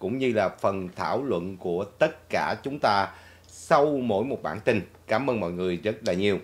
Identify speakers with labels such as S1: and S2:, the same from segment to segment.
S1: cũng như là phần thảo luận của tất cả chúng ta sau mỗi một bản tin. Cảm ơn mọi người rất là nhiều.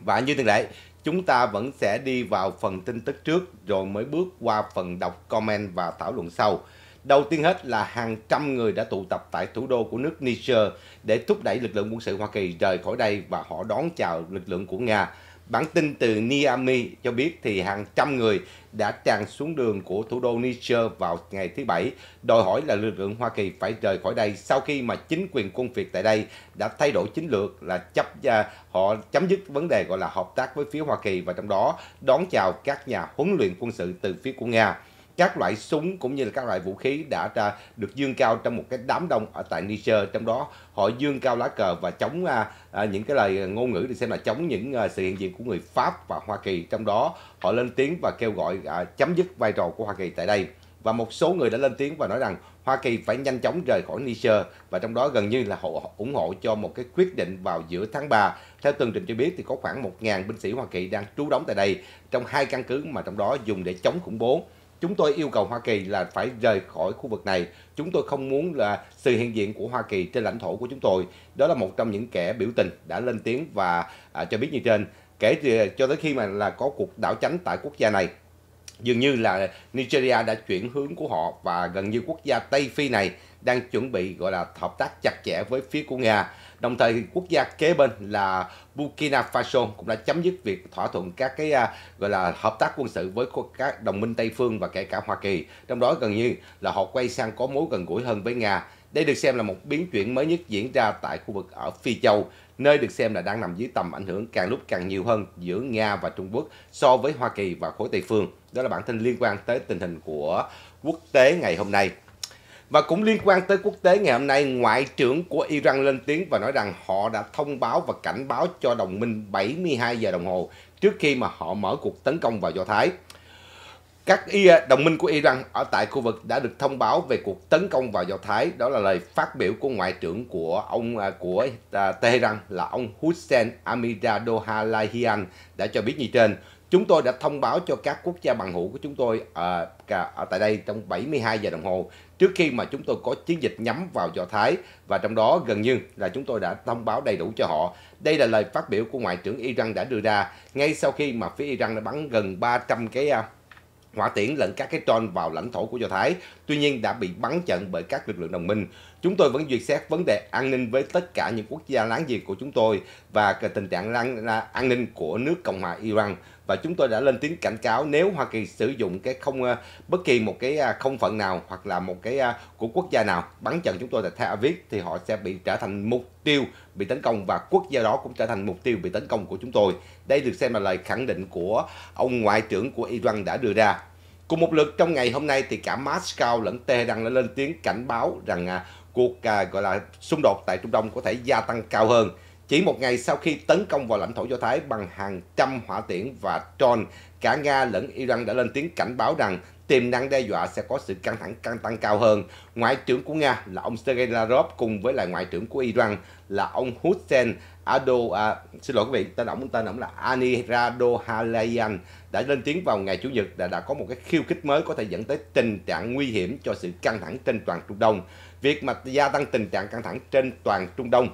S1: Và như thường lệ, chúng ta vẫn sẽ đi vào phần tin tức trước rồi mới bước qua phần đọc comment và thảo luận sau. Đầu tiên hết là hàng trăm người đã tụ tập tại thủ đô của nước Niger để thúc đẩy lực lượng quân sự Hoa Kỳ rời khỏi đây và họ đón chào lực lượng của Nga. Bản tin từ Niamey cho biết thì hàng trăm người đã tràn xuống đường của thủ đô Niger vào ngày thứ Bảy, đòi hỏi là lực lượng Hoa Kỳ phải rời khỏi đây sau khi mà chính quyền quân việc tại đây đã thay đổi chiến lược là chấp à, họ chấm dứt vấn đề gọi là hợp tác với phía Hoa Kỳ và trong đó đón chào các nhà huấn luyện quân sự từ phía của Nga các loại súng cũng như là các loại vũ khí đã ra à, được dương cao trong một cái đám đông ở tại Niger trong đó họ dương cao lá cờ và chống à, à, những cái lời ngôn ngữ thì xem là chống những à, sự hiện diện của người Pháp và Hoa Kỳ trong đó họ lên tiếng và kêu gọi à, chấm dứt vai trò của Hoa Kỳ tại đây và một số người đã lên tiếng và nói rằng Hoa Kỳ phải nhanh chóng rời khỏi Niger và trong đó gần như là họ ủng hộ cho một cái quyết định vào giữa tháng 3. Theo tường trình cho biết thì có khoảng 1.000 binh sĩ Hoa Kỳ đang trú đóng tại đây trong hai căn cứ mà trong đó dùng để chống khủng bố chúng tôi yêu cầu Hoa Kỳ là phải rời khỏi khu vực này. Chúng tôi không muốn là sự hiện diện của Hoa Kỳ trên lãnh thổ của chúng tôi. Đó là một trong những kẻ biểu tình đã lên tiếng và à, cho biết như trên. Kể từ, cho tới khi mà là có cuộc đảo chánh tại quốc gia này, dường như là Nigeria đã chuyển hướng của họ và gần như quốc gia Tây Phi này đang chuẩn bị gọi là hợp tác chặt chẽ với phía của Nga Đồng thời quốc gia kế bên là Burkina Faso cũng đã chấm dứt việc thỏa thuận các cái à, gọi là hợp tác quân sự với các đồng minh Tây phương và kể cả Hoa Kỳ. Trong đó gần như là họ quay sang có mối gần gũi hơn với Nga. Đây được xem là một biến chuyển mới nhất diễn ra tại khu vực ở Phi Châu, nơi được xem là đang nằm dưới tầm ảnh hưởng càng lúc càng nhiều hơn giữa Nga và Trung Quốc so với Hoa Kỳ và khối Tây phương. Đó là bản tin liên quan tới tình hình của quốc tế ngày hôm nay. Và cũng liên quan tới quốc tế ngày hôm nay, Ngoại trưởng của Iran lên tiếng và nói rằng họ đã thông báo và cảnh báo cho đồng minh 72 giờ đồng hồ trước khi mà họ mở cuộc tấn công vào Do Thái. Các đồng minh của Iran ở tại khu vực đã được thông báo về cuộc tấn công vào Do Thái. Đó là lời phát biểu của Ngoại trưởng của ông à, của à, Tehran là ông Hussein Amiradohalahian đã cho biết như trên. Chúng tôi đã thông báo cho các quốc gia bằng hữu của chúng tôi ở, à, cả, ở à, tại đây trong 72 giờ đồng hồ trước khi mà chúng tôi có chiến dịch nhắm vào Do Thái và trong đó gần như là chúng tôi đã thông báo đầy đủ cho họ. Đây là lời phát biểu của Ngoại trưởng Iran đã đưa ra ngay sau khi mà phía Iran đã bắn gần 300 cái à, hỏa tiễn lẫn các cái tròn vào lãnh thổ của Do Thái tuy nhiên đã bị bắn chặn bởi các lực lượng đồng minh. Chúng tôi vẫn duyệt xét vấn đề an ninh với tất cả những quốc gia láng giềng của chúng tôi và tình trạng là an ninh của nước Cộng hòa Iran và chúng tôi đã lên tiếng cảnh cáo nếu Hoa Kỳ sử dụng cái không ờ, bất kỳ một cái ờ, không phận nào hoặc là một cái ờ, của quốc gia nào bắn chặn chúng tôi tại Tel Aviv thì họ sẽ bị trở thành mục tiêu bị tấn công và quốc gia đó cũng trở thành mục tiêu bị tấn công của chúng tôi. Đây được xem là lời khẳng định của ông ngoại trưởng của Iran đã đưa ra Cùng một lượt trong ngày hôm nay thì cả Moscow lẫn Tehran đã lên tiếng cảnh báo rằng à, cuộc à, gọi là xung đột tại Trung Đông có thể gia tăng cao hơn. Chỉ một ngày sau khi tấn công vào lãnh thổ Do Thái bằng hàng trăm hỏa tiễn và tròn cả Nga lẫn Iran đã lên tiếng cảnh báo rằng tiềm năng đe dọa sẽ có sự căng thẳng căng tăng cao hơn. Ngoại trưởng của Nga là ông Sergei Lavrov cùng với lại ngoại trưởng của Iran là ông Hussein Ado à, xin lỗi quý vị tên ông tên ông là anirado halayan đã lên tiếng vào ngày Chủ nhật đã, đã có một cái khiêu khích mới có thể dẫn tới tình trạng nguy hiểm cho sự căng thẳng trên toàn Trung Đông. Việc mà gia tăng tình trạng căng thẳng trên toàn Trung Đông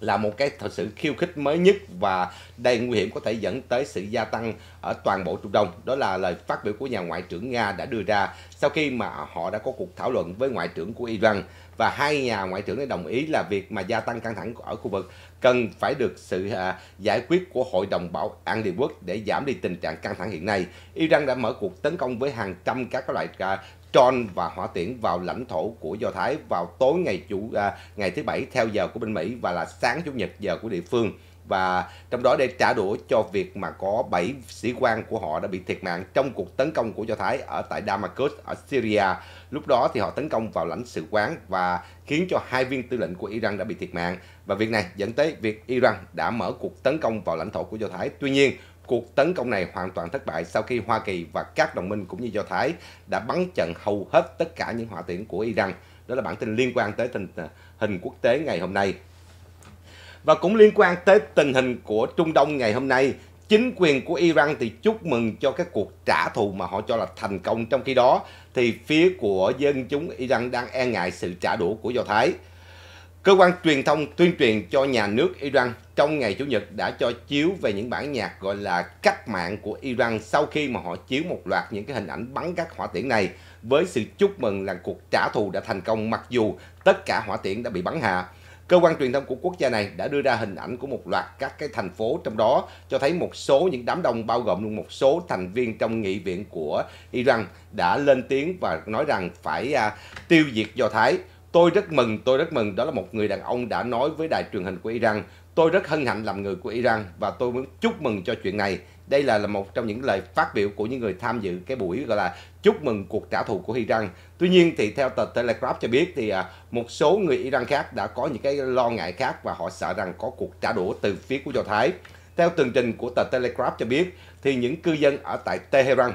S1: là một cái thật sự khiêu khích mới nhất và đầy nguy hiểm có thể dẫn tới sự gia tăng ở toàn bộ Trung Đông. Đó là lời phát biểu của nhà ngoại trưởng Nga đã đưa ra sau khi mà họ đã có cuộc thảo luận với ngoại trưởng của Iran và hai nhà ngoại trưởng đã đồng ý là việc mà gia tăng căng thẳng ở khu vực cần phải được sự à, giải quyết của Hội đồng Bảo an Liên Quốc để giảm đi tình trạng căng thẳng hiện nay. Iran đã mở cuộc tấn công với hàng trăm các loại à, Tron và hỏa tiễn vào lãnh thổ của Do Thái vào tối ngày chủ à, ngày thứ bảy theo giờ của bên Mỹ và là sáng chủ nhật giờ của địa phương và trong đó để trả đũa cho việc mà có 7 sĩ quan của họ đã bị thiệt mạng trong cuộc tấn công của Do Thái ở tại Damascus ở Syria. Lúc đó thì họ tấn công vào lãnh sự quán và khiến cho hai viên tư lệnh của Iran đã bị thiệt mạng. Và việc này dẫn tới việc Iran đã mở cuộc tấn công vào lãnh thổ của Do Thái. Tuy nhiên, cuộc tấn công này hoàn toàn thất bại sau khi Hoa Kỳ và các đồng minh cũng như Do Thái đã bắn chặn hầu hết tất cả những hỏa tiễn của Iran. Đó là bản tin liên quan tới tình ờ, hình quốc tế ngày hôm nay. Và cũng liên quan tới tình hình của Trung Đông ngày hôm nay, chính quyền của Iran thì chúc mừng cho cái cuộc trả thù mà họ cho là thành công. Trong khi đó thì phía của dân chúng Iran đang e ngại sự trả đũa của Do Thái. Cơ quan truyền thông tuyên truyền cho nhà nước Iran trong ngày Chủ nhật đã cho chiếu về những bản nhạc gọi là cách mạng của Iran sau khi mà họ chiếu một loạt những cái hình ảnh bắn các hỏa tiễn này với sự chúc mừng là cuộc trả thù đã thành công mặc dù tất cả hỏa tiễn đã bị bắn hạ. Cơ quan truyền thông của quốc gia này đã đưa ra hình ảnh của một loạt các cái thành phố trong đó cho thấy một số những đám đông bao gồm luôn một số thành viên trong nghị viện của Iran đã lên tiếng và nói rằng phải à, tiêu diệt Do Thái. Tôi rất mừng, tôi rất mừng đó là một người đàn ông đã nói với đài truyền hình của Iran. Tôi rất hân hạnh làm người của Iran và tôi muốn chúc mừng cho chuyện này. Đây là, một trong những lời phát biểu của những người tham dự cái buổi gọi là chúc mừng cuộc trả thù của Iran. Tuy nhiên thì theo tờ Telegraph cho biết thì à, một số người Iran khác đã có những cái lo ngại khác và họ sợ rằng có cuộc trả đũa từ phía của Do Thái. Theo tường trình của tờ Telegraph cho biết thì những cư dân ở tại Tehran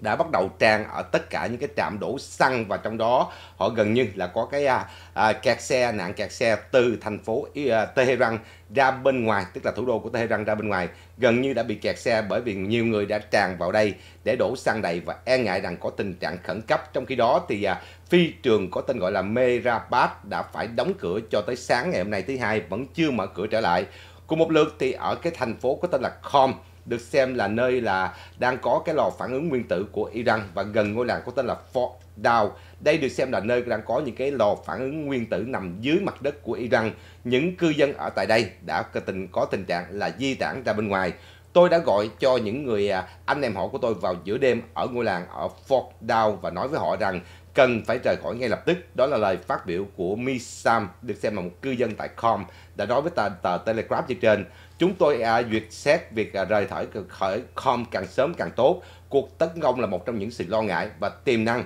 S1: đã bắt đầu tràn ở tất cả những cái trạm đổ xăng và trong đó họ gần như là có cái à, à, kẹt xe nạn kẹt xe từ thành phố à, Tehran ra bên ngoài tức là thủ đô của Tehran ra bên ngoài gần như đã bị kẹt xe bởi vì nhiều người đã tràn vào đây để đổ xăng đầy và e ngại rằng có tình trạng khẩn cấp trong khi đó thì à, phi trường có tên gọi là Mehrabad đã phải đóng cửa cho tới sáng ngày hôm nay thứ hai vẫn chưa mở cửa trở lại cùng một lượt thì ở cái thành phố có tên là Qom được xem là nơi là đang có cái lò phản ứng nguyên tử của Iran và gần ngôi làng có tên là Fort Dow. Đây được xem là nơi đang có những cái lò phản ứng nguyên tử nằm dưới mặt đất của Iran. Những cư dân ở tại đây đã tình có tình trạng là di tản ra bên ngoài. Tôi đã gọi cho những người à, anh em họ của tôi vào giữa đêm ở ngôi làng ở Fort Dow và nói với họ rằng cần phải rời khỏi ngay lập tức. Đó là lời phát biểu của Miss Sam được xem là một cư dân tại Com, đã nói với tờ, tờ Telegraph như trên. Chúng tôi à, duyệt xét việc à, rời khỏi, khỏi Com càng sớm càng tốt. Cuộc tấn công là một trong những sự lo ngại và tiềm năng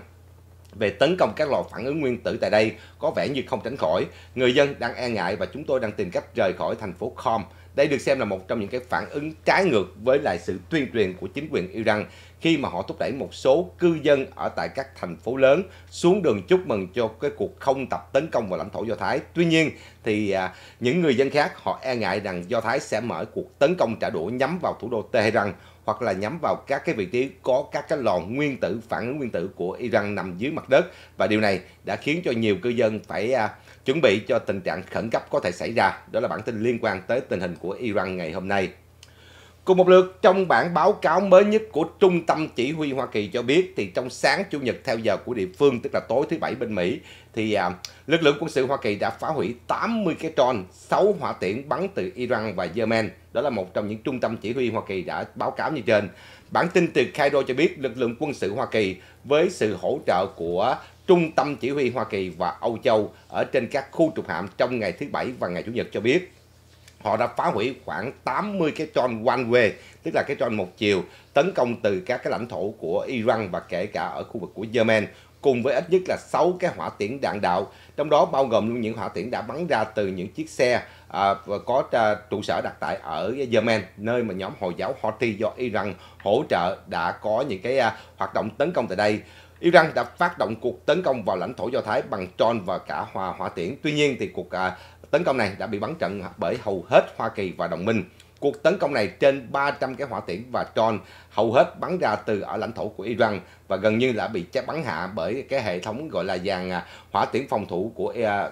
S1: về tấn công các lò phản ứng nguyên tử tại đây có vẻ như không tránh khỏi. Người dân đang e ngại và chúng tôi đang tìm cách rời khỏi thành phố Com đây được xem là một trong những cái phản ứng trái ngược với lại sự tuyên truyền của chính quyền Iran khi mà họ thúc đẩy một số cư dân ở tại các thành phố lớn xuống đường chúc mừng cho cái cuộc không tập tấn công vào lãnh thổ Do Thái. Tuy nhiên thì à, những người dân khác họ e ngại rằng Do Thái sẽ mở cuộc tấn công trả đũa nhắm vào thủ đô Tehran hoặc là nhắm vào các cái vị trí có các cái lò nguyên tử phản ứng nguyên tử của Iran nằm dưới mặt đất và điều này đã khiến cho nhiều cư dân phải à, chuẩn bị cho tình trạng khẩn cấp có thể xảy ra. Đó là bản tin liên quan tới tình hình của Iran ngày hôm nay. Cùng một lượt, trong bản báo cáo mới nhất của Trung tâm Chỉ huy Hoa Kỳ cho biết thì trong sáng Chủ nhật theo giờ của địa phương, tức là tối thứ Bảy bên Mỹ, thì à, lực lượng quân sự Hoa Kỳ đã phá hủy 80 cái tròn, 6 hỏa tiễn bắn từ Iran và Yemen. Đó là một trong những trung tâm chỉ huy Hoa Kỳ đã báo cáo như trên. Bản tin từ Cairo cho biết lực lượng quân sự Hoa Kỳ với sự hỗ trợ của Trung tâm Chỉ huy Hoa Kỳ và Âu Châu ở trên các khu trục hạm trong ngày thứ Bảy và ngày Chủ nhật cho biết họ đã phá hủy khoảng 80 cái tròn one way, tức là cái tròn một chiều, tấn công từ các cái lãnh thổ của Iran và kể cả ở khu vực của Yemen, cùng với ít nhất là 6 cái hỏa tiễn đạn đạo, trong đó bao gồm luôn những hỏa tiễn đã bắn ra từ những chiếc xe à, và có à, trụ sở đặt tại ở Yemen, nơi mà nhóm Hồi giáo Houthi do Iran hỗ trợ đã có những cái à, hoạt động tấn công tại đây. Iran đã phát động cuộc tấn công vào lãnh thổ Do Thái bằng drone và cả hòa hỏa tiễn. Tuy nhiên thì cuộc tấn công này đã bị bắn trận bởi hầu hết Hoa Kỳ và đồng minh. Cuộc tấn công này trên 300 cái hỏa tiễn và tròn hầu hết bắn ra từ ở lãnh thổ của Iran và gần như đã bị chết bắn hạ bởi cái hệ thống gọi là dàn à, hỏa tiễn phòng thủ của à,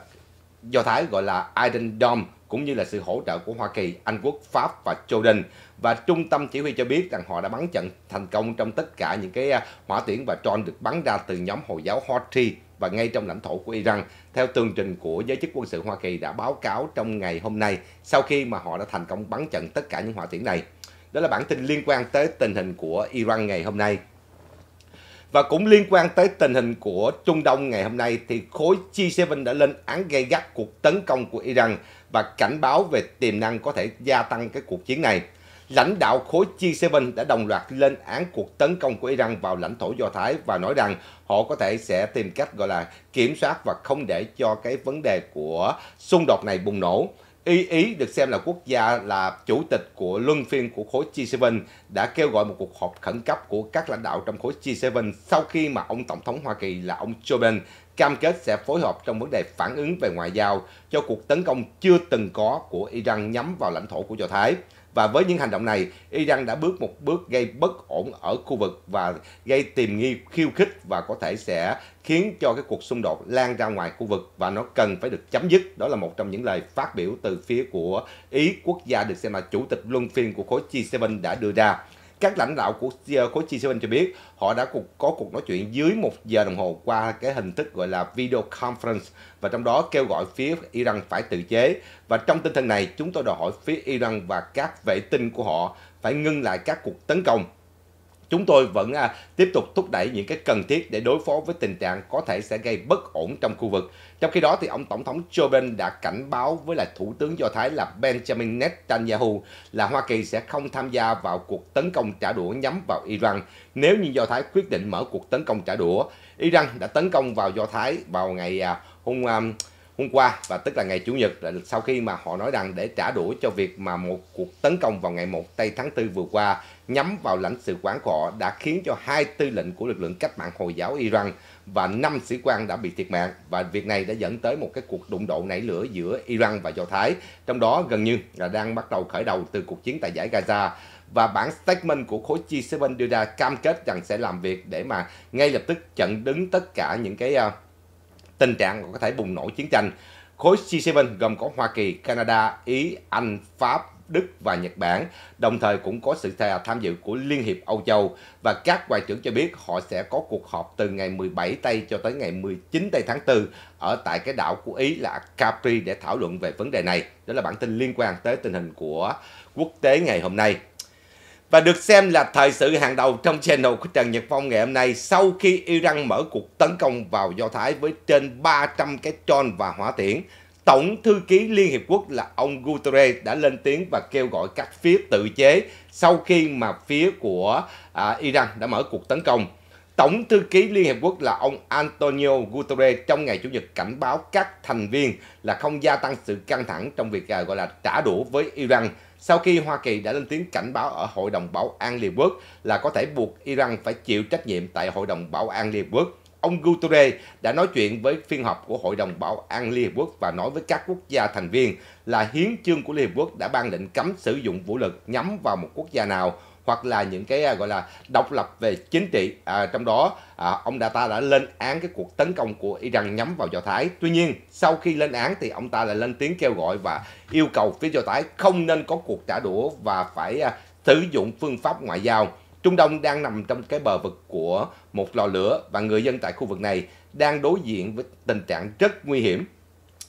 S1: Do Thái gọi là Iron Dome cũng như là sự hỗ trợ của Hoa Kỳ, Anh Quốc, Pháp và Jordan. Và trung tâm chỉ huy cho biết rằng họ đã bắn trận thành công trong tất cả những cái à, hỏa tiễn và tròn được bắn ra từ nhóm Hồi giáo Houthi và ngay trong lãnh thổ của Iran theo tường trình của giới chức quân sự Hoa Kỳ đã báo cáo trong ngày hôm nay sau khi mà họ đã thành công bắn chặn tất cả những hỏa tiễn này. Đó là bản tin liên quan tới tình hình của Iran ngày hôm nay. Và cũng liên quan tới tình hình của Trung Đông ngày hôm nay thì khối G7 đã lên án gây gắt cuộc tấn công của Iran và cảnh báo về tiềm năng có thể gia tăng cái cuộc chiến này. Lãnh đạo khối G7 đã đồng loạt lên án cuộc tấn công của Iran vào lãnh thổ Do Thái và nói rằng họ có thể sẽ tìm cách gọi là kiểm soát và không để cho cái vấn đề của xung đột này bùng nổ. Ý Ý được xem là quốc gia là chủ tịch của luân phiên của khối G7 đã kêu gọi một cuộc họp khẩn cấp của các lãnh đạo trong khối G7 sau khi mà ông Tổng thống Hoa Kỳ là ông Joe Biden cam kết sẽ phối hợp trong vấn đề phản ứng về ngoại giao cho cuộc tấn công chưa từng có của Iran nhắm vào lãnh thổ của Do Thái. Và với những hành động này, Iran đã bước một bước gây bất ổn ở khu vực và gây tiềm nghi khiêu khích và có thể sẽ khiến cho cái cuộc xung đột lan ra ngoài khu vực và nó cần phải được chấm dứt. Đó là một trong những lời phát biểu từ phía của Ý, quốc gia được xem là chủ tịch luân phiên của khối G7 đã đưa ra. Các lãnh đạo của khối ờ, G7 cho biết họ đã cuộc, có cuộc nói chuyện dưới một giờ đồng hồ qua cái hình thức gọi là video conference và trong đó kêu gọi phía Iran phải tự chế. Và trong tinh thần này, chúng tôi đòi hỏi phía Iran và các vệ tinh của họ phải ngưng lại các cuộc tấn công chúng tôi vẫn à, tiếp tục thúc đẩy những cái cần thiết để đối phó với tình trạng có thể sẽ gây bất ổn trong khu vực. Trong khi đó thì ông tổng thống Joe Biden đã cảnh báo với lại thủ tướng Do Thái là Benjamin Netanyahu là Hoa Kỳ sẽ không tham gia vào cuộc tấn công trả đũa nhắm vào Iran nếu như Do Thái quyết định mở cuộc tấn công trả đũa. Iran đã tấn công vào Do Thái vào ngày à, hôm à, hôm qua và tức là ngày chủ nhật là sau khi mà họ nói rằng để trả đũa cho việc mà một cuộc tấn công vào ngày 1 tây tháng 4 vừa qua nhắm vào lãnh sự quán của họ đã khiến cho hai tư lệnh của lực lượng cách mạng hồi giáo Iran và năm sĩ quan đã bị thiệt mạng và việc này đã dẫn tới một cái cuộc đụng độ nảy lửa giữa Iran và Do Thái trong đó gần như là đang bắt đầu khởi đầu từ cuộc chiến tại giải Gaza và bản statement của khối G7 đưa ra cam kết rằng sẽ làm việc để mà ngay lập tức chặn đứng tất cả những cái à, tình trạng có thể bùng nổ chiến tranh. Khối G7 gồm có Hoa Kỳ, Canada, Ý, Anh, Pháp, Đức và Nhật Bản, đồng thời cũng có sự tham dự của Liên hiệp Âu Châu và các ngoại trưởng cho biết họ sẽ có cuộc họp từ ngày 17 tây cho tới ngày 19 tây tháng 4 ở tại cái đảo của Ý là Capri để thảo luận về vấn đề này. Đó là bản tin liên quan tới tình hình của quốc tế ngày hôm nay và được xem là thời sự hàng đầu trong channel của Trần Nhật Phong ngày hôm nay sau khi Iran mở cuộc tấn công vào Do Thái với trên 300 cái tròn và hỏa tiễn. Tổng thư ký Liên Hiệp Quốc là ông Guterres đã lên tiếng và kêu gọi các phía tự chế sau khi mà phía của à, Iran đã mở cuộc tấn công. Tổng thư ký Liên Hiệp Quốc là ông Antonio Guterres trong ngày Chủ nhật cảnh báo các thành viên là không gia tăng sự căng thẳng trong việc à, gọi là trả đũa với Iran sau khi Hoa Kỳ đã lên tiếng cảnh báo ở Hội đồng Bảo an Liên Quốc là có thể buộc Iran phải chịu trách nhiệm tại Hội đồng Bảo an Liên Quốc. Ông Guterres đã nói chuyện với phiên họp của Hội đồng Bảo an Liên Quốc và nói với các quốc gia thành viên là hiến chương của Liên Quốc đã ban lệnh cấm sử dụng vũ lực nhắm vào một quốc gia nào hoặc là những cái à, gọi là độc lập về chính trị à, trong đó à, ông ta đã, lên án cái cuộc tấn công của Iran nhắm vào Do Thái tuy nhiên sau khi lên án thì ông ta lại lên tiếng kêu gọi và yêu cầu phía Do Thái không nên có cuộc trả đũa và phải à, sử dụng phương pháp ngoại giao Trung Đông đang nằm trong cái bờ vực của một lò lửa và người dân tại khu vực này đang đối diện với tình trạng rất nguy hiểm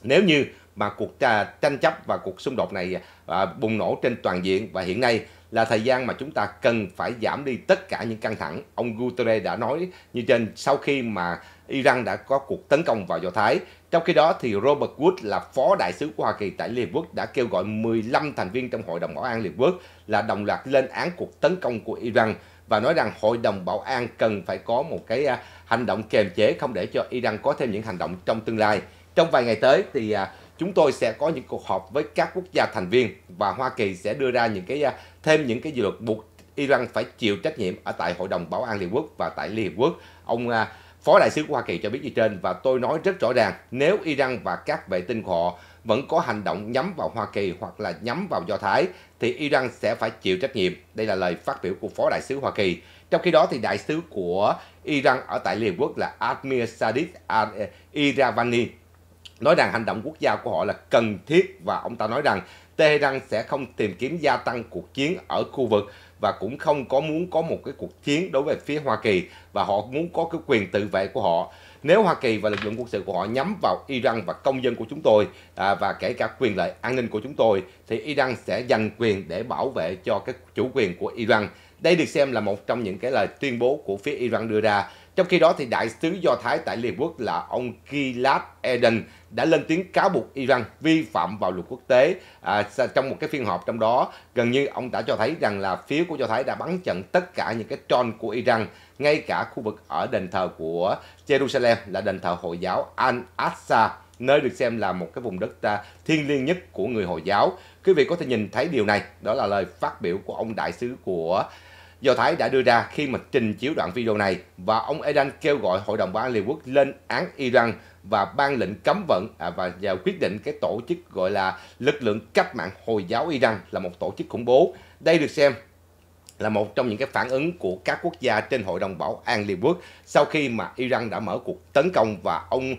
S1: nếu như mà cuộc tranh chấp và cuộc xung đột này à, bùng nổ trên toàn diện và hiện nay là thời gian mà chúng ta cần phải giảm đi tất cả những căng thẳng. Ông Guterres đã nói như trên sau khi mà Iran đã có cuộc tấn công vào Do Thái. Trong khi đó thì Robert Wood là phó đại sứ của Hoa Kỳ tại Liên Hợp Quốc đã kêu gọi 15 thành viên trong Hội đồng Bảo an Liên Hợp Quốc là đồng loạt lên án cuộc tấn công của Iran và nói rằng Hội đồng Bảo an cần phải có một cái à, hành động kiềm chế không để cho Iran có thêm những hành động trong tương lai. Trong vài ngày tới thì à, chúng tôi sẽ có những cuộc họp với các quốc gia thành viên và Hoa Kỳ sẽ đưa ra những cái à, thêm những cái dự luật buộc Iran phải chịu trách nhiệm ở tại Hội đồng Bảo an Liên Quốc và tại Liên Hợp Quốc. Ông à, Phó đại sứ của Hoa Kỳ cho biết như trên và tôi nói rất rõ ràng nếu Iran và các vệ tinh của họ vẫn có hành động nhắm vào Hoa Kỳ hoặc là nhắm vào Do Thái thì Iran sẽ phải chịu trách nhiệm. Đây là lời phát biểu của Phó đại sứ Hoa Kỳ. Trong khi đó thì đại sứ của Iran ở tại Liên Hợp Quốc là Admir Sadid Iravani nói rằng hành động quốc gia của họ là cần thiết và ông ta nói rằng Tehran sẽ không tìm kiếm gia tăng cuộc chiến ở khu vực và cũng không có muốn có một cái cuộc chiến đối với phía Hoa Kỳ và họ muốn có cái quyền tự vệ của họ. Nếu Hoa Kỳ và lực lượng quân sự của họ nhắm vào Iran và công dân của chúng tôi à, và kể cả quyền lợi an ninh của chúng tôi thì Iran sẽ giành quyền để bảo vệ cho cái chủ quyền của Iran. Đây được xem là một trong những cái lời tuyên bố của phía Iran đưa ra trong khi đó, thì đại sứ Do Thái tại Liên Quốc là ông Gilad Eden đã lên tiếng cáo buộc Iran vi phạm vào luật quốc tế à, trong một cái phiên họp trong đó gần như ông đã cho thấy rằng là phía của Do Thái đã bắn chặn tất cả những cái tròn của Iran ngay cả khu vực ở đền thờ của Jerusalem là đền thờ Hồi giáo Al-Aqsa nơi được xem là một cái vùng đất ta à, thiêng liêng nhất của người Hồi giáo. Quý vị có thể nhìn thấy điều này, đó là lời phát biểu của ông đại sứ của Do Thái đã đưa ra khi mà trình chiếu đoạn video này và ông Iran kêu gọi Hội đồng Bảo an Liên Quốc lên án Iran và ban lệnh cấm vận à, và, vào quyết định cái tổ chức gọi là lực lượng cách mạng Hồi giáo Iran là một tổ chức khủng bố. Đây được xem là một trong những cái phản ứng của các quốc gia trên Hội đồng Bảo an Liên Quốc sau khi mà Iran đã mở cuộc tấn công và ông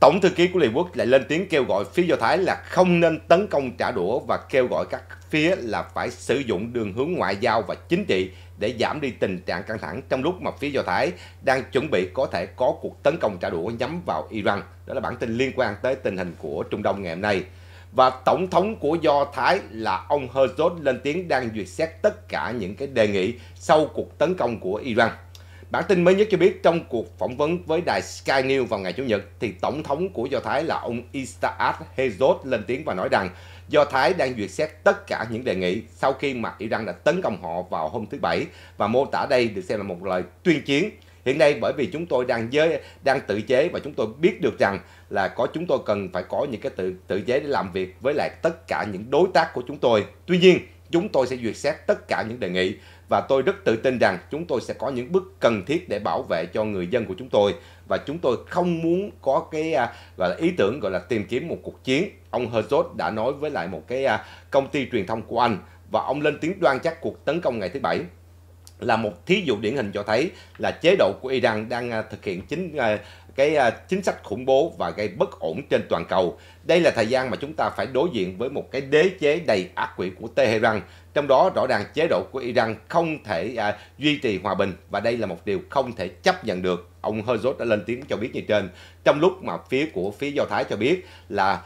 S1: Tổng thư ký của Liên Quốc lại lên tiếng kêu gọi phía Do Thái là không nên tấn công trả đũa và kêu gọi các phía là phải sử dụng đường hướng ngoại giao và chính trị để giảm đi tình trạng căng thẳng trong lúc mà phía Do Thái đang chuẩn bị có thể có cuộc tấn công trả đũa nhắm vào Iran. Đó là bản tin liên quan tới tình hình của Trung Đông ngày hôm nay. Và Tổng thống của Do Thái là ông Herzog lên tiếng đang duyệt xét tất cả những cái đề nghị sau cuộc tấn công của Iran. Bản tin mới nhất cho biết trong cuộc phỏng vấn với đài Sky News vào ngày Chủ nhật thì Tổng thống của Do Thái là ông Istaat Hezod lên tiếng và nói rằng Do Thái đang duyệt xét tất cả những đề nghị sau khi mà Iran đã tấn công họ vào hôm thứ Bảy và mô tả đây được xem là một lời tuyên chiến. Hiện nay bởi vì chúng tôi đang giới đang tự chế và chúng tôi biết được rằng là có chúng tôi cần phải có những cái tự tự chế để làm việc với lại tất cả những đối tác của chúng tôi. Tuy nhiên, chúng tôi sẽ duyệt xét tất cả những đề nghị và tôi rất tự tin rằng chúng tôi sẽ có những bước cần thiết để bảo vệ cho người dân của chúng tôi và chúng tôi không muốn có cái à, gọi là ý tưởng gọi là tìm kiếm một cuộc chiến. Ông Herzog đã nói với lại một cái à, công ty truyền thông của Anh và ông lên tiếng đoan chắc cuộc tấn công ngày thứ bảy là một thí dụ điển hình cho thấy là chế độ của Iran đang à, thực hiện chính à, cái à, chính sách khủng bố và gây bất ổn trên toàn cầu. Đây là thời gian mà chúng ta phải đối diện với một cái đế chế đầy ác quỷ của Tehran trong đó rõ ràng chế độ của Iran không thể à, duy trì hòa bình và đây là một điều không thể chấp nhận được. Ông Herzog đã lên tiếng cho biết như trên. Trong lúc mà phía của phía Do Thái cho biết là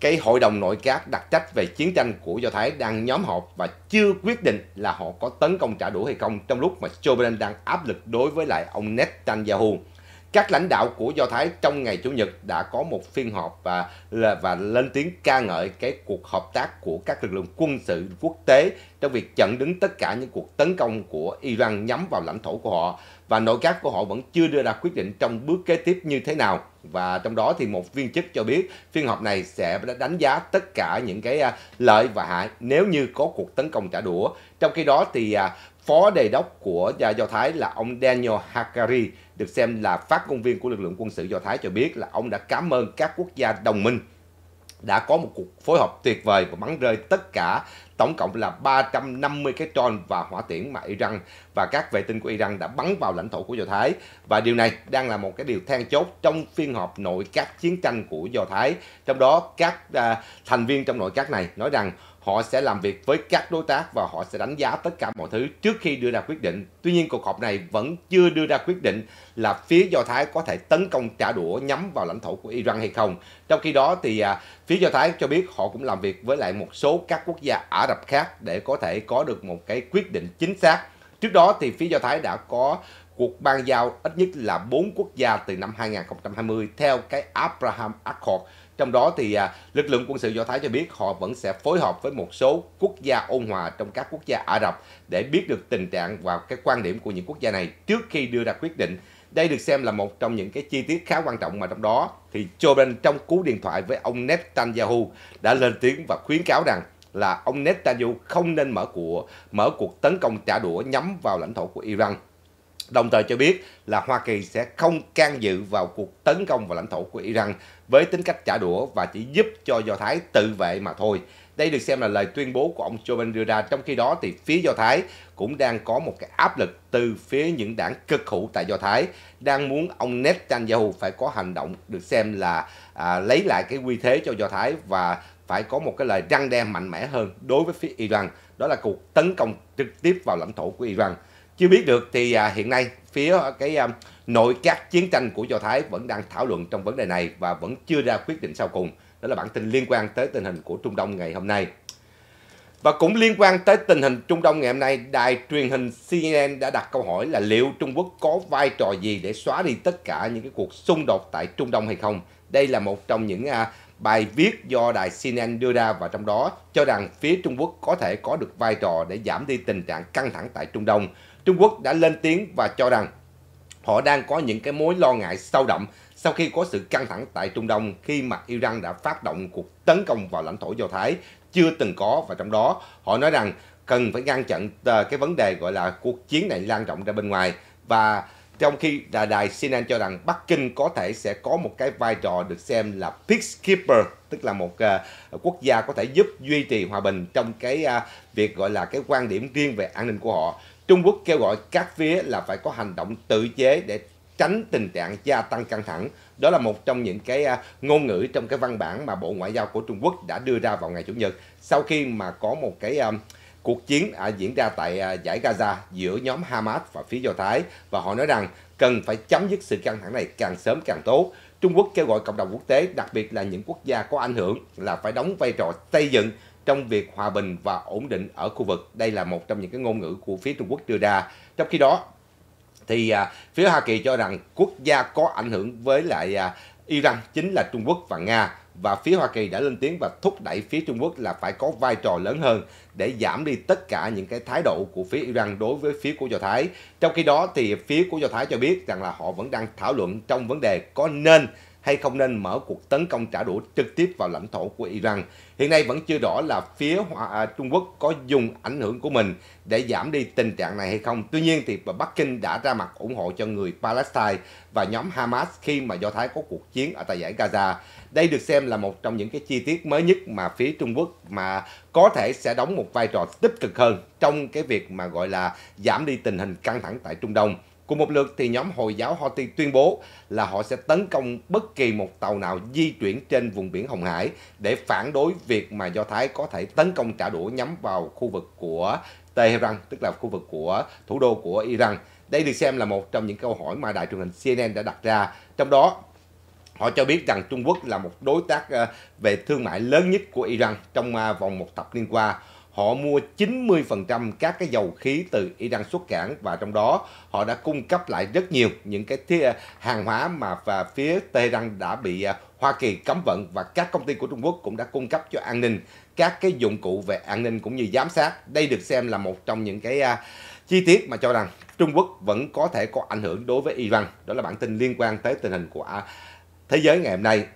S1: cái hội đồng nội các đặc trách về chiến tranh của Do Thái đang nhóm họp và chưa quyết định là họ có tấn công trả đũa hay không trong lúc mà Joe Biden đang áp lực đối với lại ông Netanyahu các lãnh đạo của Do Thái trong ngày Chủ nhật đã có một phiên họp và và lên tiếng ca ngợi cái cuộc hợp tác của các lực lượng quân sự quốc tế trong việc chặn đứng tất cả những cuộc tấn công của Iran nhắm vào lãnh thổ của họ và nội các của họ vẫn chưa đưa ra quyết định trong bước kế tiếp như thế nào và trong đó thì một viên chức cho biết phiên họp này sẽ đánh giá tất cả những cái à, lợi và hại nếu như có cuộc tấn công trả đũa trong khi đó thì à, phó đề đốc của do thái là ông Daniel Hakari được xem là phát ngôn viên của lực lượng quân sự Do Thái cho biết là ông đã cảm ơn các quốc gia đồng minh đã có một cuộc phối hợp tuyệt vời và bắn rơi tất cả tổng cộng là 350 cái drone và hỏa tiễn mà Iran và các vệ tinh của Iran đã bắn vào lãnh thổ của Do Thái. Và điều này đang là một cái điều then chốt trong phiên họp nội các chiến tranh của Do Thái. Trong đó các à, thành viên trong nội các này nói rằng họ sẽ làm việc với các đối tác và họ sẽ đánh giá tất cả mọi thứ trước khi đưa ra quyết định. Tuy nhiên cuộc họp này vẫn chưa đưa ra quyết định là phía Do Thái có thể tấn công trả đũa nhắm vào lãnh thổ của Iran hay không. Trong khi đó thì à, phía Do Thái cho biết họ cũng làm việc với lại một số các quốc gia Ả Rập khác để có thể có được một cái quyết định chính xác. Trước đó thì phía Do Thái đã có cuộc ban giao ít nhất là bốn quốc gia từ năm 2020 theo cái Abraham Accord trong đó thì à, lực lượng quân sự Do Thái cho biết họ vẫn sẽ phối hợp với một số quốc gia ôn hòa trong các quốc gia Ả Rập để biết được tình trạng và cái quan điểm của những quốc gia này trước khi đưa ra quyết định. Đây được xem là một trong những cái chi tiết khá quan trọng mà trong đó thì Joe Biden trong cú điện thoại với ông Netanyahu đã lên tiếng và khuyến cáo rằng là ông Netanyahu không nên mở của mở cuộc tấn công trả đũa nhắm vào lãnh thổ của Iran Đồng thời cho biết là Hoa Kỳ sẽ không can dự vào cuộc tấn công vào lãnh thổ của Iran với tính cách trả đũa và chỉ giúp cho Do Thái tự vệ mà thôi. Đây được xem là lời tuyên bố của ông Joe Biden đưa ra. Trong khi đó thì phía Do Thái cũng đang có một cái áp lực từ phía những đảng cực hữu tại Do Thái đang muốn ông Netanyahu phải có hành động được xem là à, lấy lại cái quy thế cho Do Thái và phải có một cái lời răng đe mạnh mẽ hơn đối với phía Iran. Đó là cuộc tấn công trực tiếp vào lãnh thổ của Iran chưa biết được thì à, hiện nay phía à, cái à, nội các chiến tranh của Do Thái vẫn đang thảo luận trong vấn đề này và vẫn chưa ra quyết định sau cùng. Đó là bản tin liên quan tới tình hình của Trung Đông ngày hôm nay. Và cũng liên quan tới tình hình Trung Đông ngày hôm nay, đài truyền hình CNN đã đặt câu hỏi là liệu Trung Quốc có vai trò gì để xóa đi tất cả những cái cuộc xung đột tại Trung Đông hay không? Đây là một trong những à, bài viết do đài CNN đưa ra và trong đó cho rằng phía Trung Quốc có thể có được vai trò để giảm đi tình trạng căng thẳng tại Trung Đông Trung Quốc đã lên tiếng và cho rằng họ đang có những cái mối lo ngại sâu đậm sau khi có sự căng thẳng tại Trung Đông khi mà Iran đã phát động cuộc tấn công vào lãnh thổ Do Thái chưa từng có và trong đó họ nói rằng cần phải ngăn chặn ờ, cái vấn đề gọi là cuộc chiến này lan rộng ra bên ngoài và trong khi đà đài CNN cho rằng Bắc Kinh có thể sẽ có một cái vai trò được xem là peacekeeper tức là một uh, quốc gia có thể giúp duy trì hòa bình trong cái uh, việc gọi là cái quan điểm riêng về an ninh của họ Trung Quốc kêu gọi các phía là phải có hành động tự chế để tránh tình trạng gia tăng căng thẳng. Đó là một trong những cái à, ngôn ngữ trong cái văn bản mà Bộ Ngoại giao của Trung Quốc đã đưa ra vào ngày Chủ nhật sau khi mà có một cái à, cuộc chiến à, diễn ra tại giải Gaza giữa nhóm Hamas và phía Do Thái và họ nói rằng cần phải chấm dứt sự căng thẳng này càng sớm càng tốt. Trung Quốc kêu gọi cộng đồng quốc tế, đặc biệt là những quốc gia có ảnh hưởng là phải đóng vai trò xây dựng trong việc hòa bình và ổn định ở khu vực. Đây là một trong những cái ngôn ngữ của phía Trung Quốc đưa ra. Trong khi đó thì à, phía Hoa Kỳ cho rằng quốc gia có ảnh hưởng với lại à, Iran chính là Trung Quốc và Nga và phía Hoa Kỳ đã lên tiếng và thúc đẩy phía Trung Quốc là phải có vai trò lớn hơn để giảm đi tất cả những cái thái độ của phía Iran đối với phía của Do Thái. Trong khi đó thì phía của Do Thái cho biết rằng là họ vẫn đang thảo luận trong vấn đề có nên hay không nên mở cuộc tấn công trả đũa trực tiếp vào lãnh thổ của Iran. Hiện nay vẫn chưa rõ là phía à, Trung Quốc có dùng ảnh hưởng của mình để giảm đi tình trạng này hay không. Tuy nhiên thì Bắc Kinh đã ra mặt ủng hộ cho người Palestine và nhóm Hamas khi mà Do Thái có cuộc chiến ở tại giải Gaza. Đây được xem là một trong những cái chi tiết mới nhất mà phía Trung Quốc mà có thể sẽ đóng một vai trò tích cực hơn trong cái việc mà gọi là giảm đi tình hình căng thẳng tại Trung Đông. Cùng một lượt thì nhóm Hồi giáo Houthi tuyên bố là họ sẽ tấn công bất kỳ một tàu nào di chuyển trên vùng biển Hồng Hải để phản đối việc mà Do Thái có thể tấn công trả đũa nhắm vào khu vực của Tehran, tức là khu vực của thủ đô của Iran. Đây được xem là một trong những câu hỏi mà đài truyền hình CNN đã đặt ra. Trong đó, Họ cho biết rằng Trung Quốc là một đối tác ờ, về thương mại lớn nhất của Iran trong ờ, vòng một thập niên qua họ mua 90% các cái dầu khí từ Iran xuất cảng và trong đó họ đã cung cấp lại rất nhiều những cái hàng hóa mà và phía Tehran đã bị à, Hoa Kỳ cấm vận và các công ty của Trung Quốc cũng đã cung cấp cho an ninh các cái dụng cụ về an ninh cũng như giám sát. Đây được xem là một trong những cái à, chi tiết mà cho rằng Trung Quốc vẫn có thể có ảnh hưởng đối với Iran. Đó là bản tin liên quan tới tình hình của à, thế giới ngày hôm nay.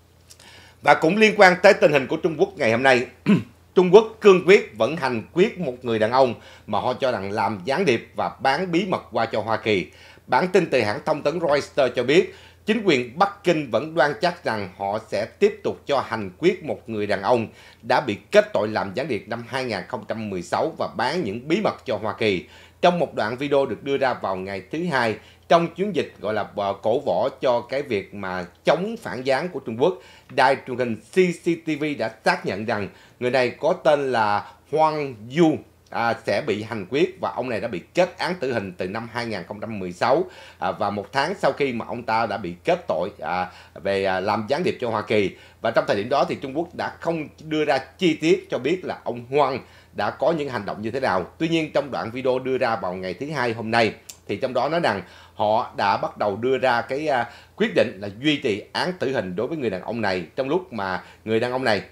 S1: và cũng liên quan tới tình hình của Trung Quốc ngày hôm nay Trung Quốc cương quyết vẫn hành quyết một người đàn ông mà họ cho rằng làm gián điệp và bán bí mật qua cho Hoa Kỳ. Bản tin từ hãng thông tấn Reuters cho biết, chính quyền Bắc Kinh vẫn đoan chắc rằng họ sẽ tiếp tục cho hành quyết một người đàn ông đã bị kết tội làm gián điệp năm 2016 và bán những bí mật cho Hoa Kỳ trong một đoạn video được đưa ra vào ngày thứ hai trong chiến dịch gọi là ờ, cổ võ cho cái việc mà chống phản gián của Trung Quốc. Đài truyền hình CCTV đã xác nhận rằng người này có tên là Hoang Yu à, sẽ bị hành quyết và ông này đã bị kết án tử hình từ năm 2016 à, và một tháng sau khi mà ông ta đã bị kết tội à, về à, làm gián điệp cho Hoa Kỳ và trong thời điểm đó thì Trung Quốc đã không đưa ra chi tiết cho biết là ông Hoang đã có những hành động như thế nào. Tuy nhiên trong đoạn video đưa ra vào ngày thứ hai hôm nay thì trong đó nói rằng họ đã bắt đầu đưa ra cái à, quyết định là duy trì án tử hình đối với người đàn ông này trong lúc mà người đàn ông này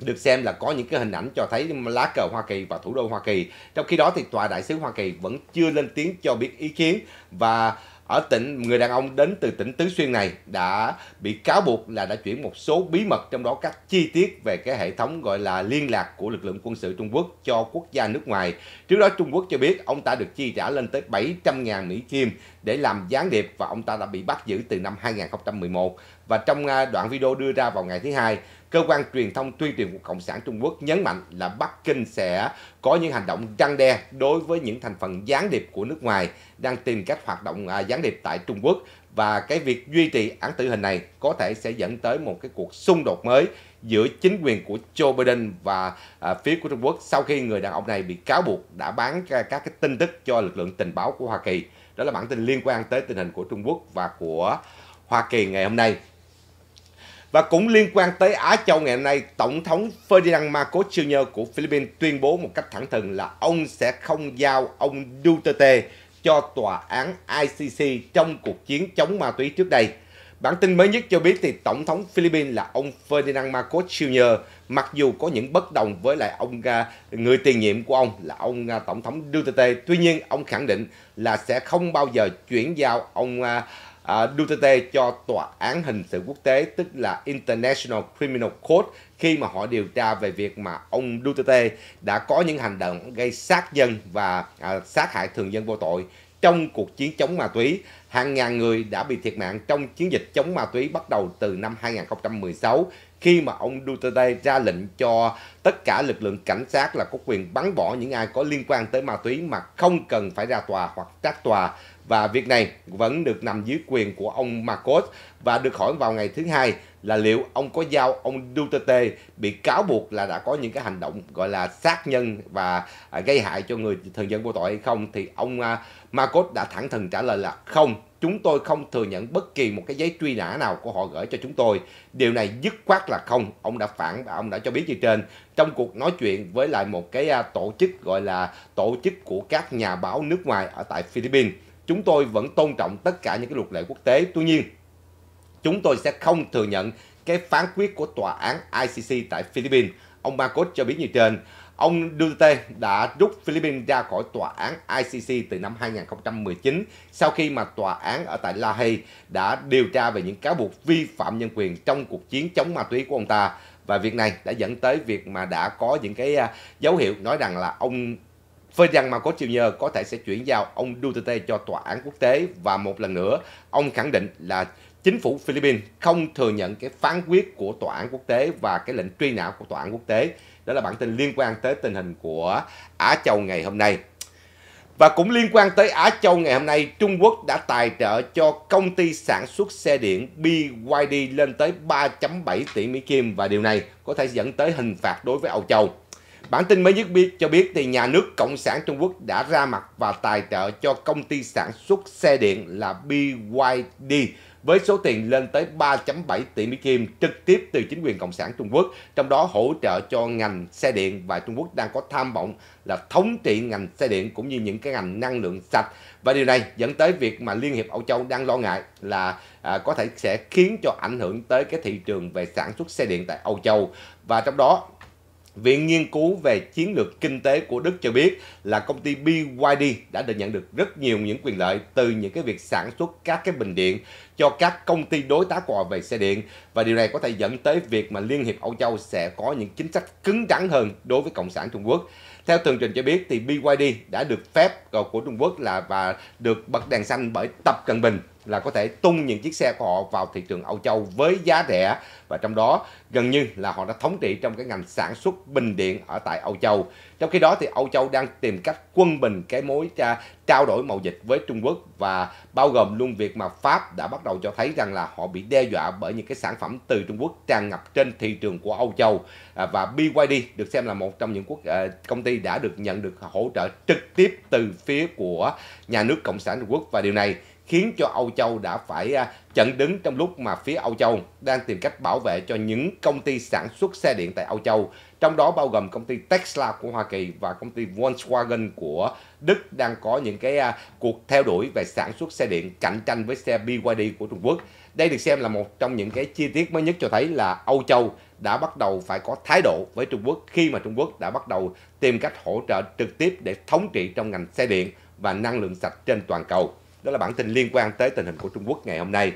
S1: được xem là có những cái hình ảnh cho thấy lá cờ Hoa Kỳ và thủ đô Hoa Kỳ. Trong khi đó thì tòa đại sứ Hoa Kỳ vẫn chưa lên tiếng cho biết ý kiến và ở tỉnh người đàn ông đến từ tỉnh Tứ Xuyên này đã bị cáo buộc là đã chuyển một số bí mật trong đó các chi tiết về cái hệ thống gọi là liên lạc của lực lượng quân sự Trung Quốc cho quốc gia nước ngoài. Trước đó Trung Quốc cho biết ông ta được chi trả lên tới 700.000 Mỹ Kim để làm gián điệp và ông ta đã bị bắt giữ từ năm 2011. Và trong à, đoạn video đưa ra vào ngày thứ hai, cơ quan truyền thông tuyên truyền của Cộng sản Trung Quốc nhấn mạnh là Bắc Kinh sẽ có những hành động răng đe đối với những thành phần gián điệp của nước ngoài đang tìm cách hoạt động à, gián điệp tại Trung Quốc và cái việc duy trì án tử hình này có thể sẽ dẫn tới một cái cuộc xung đột mới giữa chính quyền của Joe Biden và à, phía của Trung Quốc sau khi người đàn ông này bị cáo buộc đã bán các cái tin tức cho lực lượng tình báo của Hoa Kỳ. Đó là bản tin liên quan tới tình hình của Trung Quốc và của Hoa Kỳ ngày hôm nay. Và cũng liên quan tới Á Châu ngày hôm nay, Tổng thống Ferdinand Marcos Jr. của Philippines tuyên bố một cách thẳng thừng là ông sẽ không giao ông Duterte cho tòa án ICC trong cuộc chiến chống ma túy trước đây. Bản tin mới nhất cho biết thì Tổng thống Philippines là ông Ferdinand Marcos Jr. mặc dù có những bất đồng với lại ông à, người tiền nhiệm của ông là ông à, Tổng thống Duterte, tuy nhiên ông khẳng định là sẽ không bao giờ chuyển giao ông à, À, Duterte cho Tòa án hình sự quốc tế tức là International Criminal Court khi mà họ điều tra về việc mà ông Duterte đã có những hành động gây sát dân và uh, sát hại thường dân vô tội trong cuộc chiến chống ma túy. Hàng ngàn người đã bị thiệt mạng trong chiến dịch chống ma túy bắt đầu từ năm 2016 khi mà ông Duterte ra lệnh cho tất cả lực lượng cảnh sát là có quyền bắn bỏ những ai có liên quan tới ma túy mà không cần phải ra tòa hoặc trách tòa và việc này vẫn được nằm dưới quyền của ông Marcos và được hỏi vào ngày thứ hai là liệu ông có giao ông Duterte bị cáo buộc là đã có những cái hành động gọi là sát nhân và à, gây hại cho người thường dân vô tội hay không thì ông à, Marcos đã thẳng thừng trả lời là không chúng tôi không thừa nhận bất kỳ một cái giấy truy nã nào của họ gửi cho chúng tôi điều này dứt khoát là không ông đã phản và ông đã cho biết như trên trong cuộc nói chuyện với lại một cái à, tổ chức gọi là tổ chức của các nhà báo nước ngoài ở tại Philippines chúng tôi vẫn tôn trọng tất cả những cái luật lệ quốc tế. Tuy nhiên, chúng tôi sẽ không thừa nhận cái phán quyết của tòa án ICC tại Philippines. Ông Marcos cho biết như trên, ông Duterte đã rút Philippines ra khỏi tòa án ICC từ năm 2019 sau khi mà tòa án ở tại La Hay đã điều tra về những cáo buộc vi phạm nhân quyền trong cuộc chiến chống ma túy của ông ta và việc này đã dẫn tới việc mà đã có những cái à, dấu hiệu nói rằng là ông với rằng mà có chiều nhờ có thể sẽ chuyển giao ông Duterte cho tòa án quốc tế và một lần nữa ông khẳng định là chính phủ Philippines không thừa nhận cái phán quyết của tòa án quốc tế và cái lệnh truy nã của tòa án quốc tế. Đó là bản tin liên quan tới tình hình của Á Châu ngày hôm nay. Và cũng liên quan tới Á Châu ngày hôm nay, Trung Quốc đã tài trợ cho công ty sản xuất xe điện BYD lên tới 3.7 tỷ Mỹ Kim và điều này có thể dẫn tới hình phạt đối với Âu Châu. Bản tin mới nhất biết cho biết thì nhà nước Cộng sản Trung Quốc đã ra mặt và tài trợ cho công ty sản xuất xe điện là BYD với số tiền lên tới 3.7 tỷ Mỹ Kim trực tiếp từ chính quyền Cộng sản Trung Quốc, trong đó hỗ trợ cho ngành xe điện và Trung Quốc đang có tham vọng là thống trị ngành xe điện cũng như những cái ngành năng lượng sạch. Và điều này dẫn tới việc mà Liên hiệp Âu Châu đang lo ngại là à, có thể sẽ khiến cho ảnh hưởng tới cái thị trường về sản xuất xe điện tại Âu Châu. Và trong đó Viện Nghiên cứu về Chiến lược Kinh tế của Đức cho biết là công ty BYD đã được nhận được rất nhiều những quyền lợi từ những cái việc sản xuất các cái bình điện cho các công ty đối tác của họ về xe điện và điều này có thể dẫn tới việc mà Liên hiệp Âu Châu sẽ có những chính sách cứng rắn hơn đối với Cộng sản Trung Quốc. Theo tường trình cho biết thì BYD đã được phép của Trung Quốc là và được bật đèn xanh bởi Tập Cận Bình là có thể tung những chiếc xe của họ vào thị trường Âu Châu với giá rẻ và trong đó gần như là họ đã thống trị trong cái ngành sản xuất bình điện ở tại Âu Châu. Trong khi đó thì Âu Châu đang tìm cách quân bình cái mối tra, trao đổi mậu dịch với Trung Quốc và bao gồm luôn việc mà Pháp đã bắt đầu cho thấy rằng là họ bị đe dọa bởi những cái sản phẩm từ Trung Quốc tràn ngập trên thị trường của Âu Châu à, và BYD được xem là một trong những quốc à, công ty đã được nhận được hỗ trợ trực tiếp từ phía của nhà nước Cộng sản Trung Quốc và điều này khiến cho Âu Châu đã phải à, chận đứng trong lúc mà phía Âu Châu đang tìm cách bảo vệ cho những công ty sản xuất xe điện tại Âu Châu, trong đó bao gồm công ty Tesla của Hoa Kỳ và công ty Volkswagen của Đức đang có những cái à, cuộc theo đuổi về sản xuất xe điện cạnh tranh với xe BYD của Trung Quốc. Đây được xem là một trong những cái chi tiết mới nhất cho thấy là Âu Châu đã bắt đầu phải có thái độ với Trung Quốc khi mà Trung Quốc đã bắt đầu tìm cách hỗ trợ trực tiếp để thống trị trong ngành xe điện và năng lượng sạch trên toàn cầu. Đó là bản tin liên quan tới tình hình của Trung Quốc ngày hôm nay.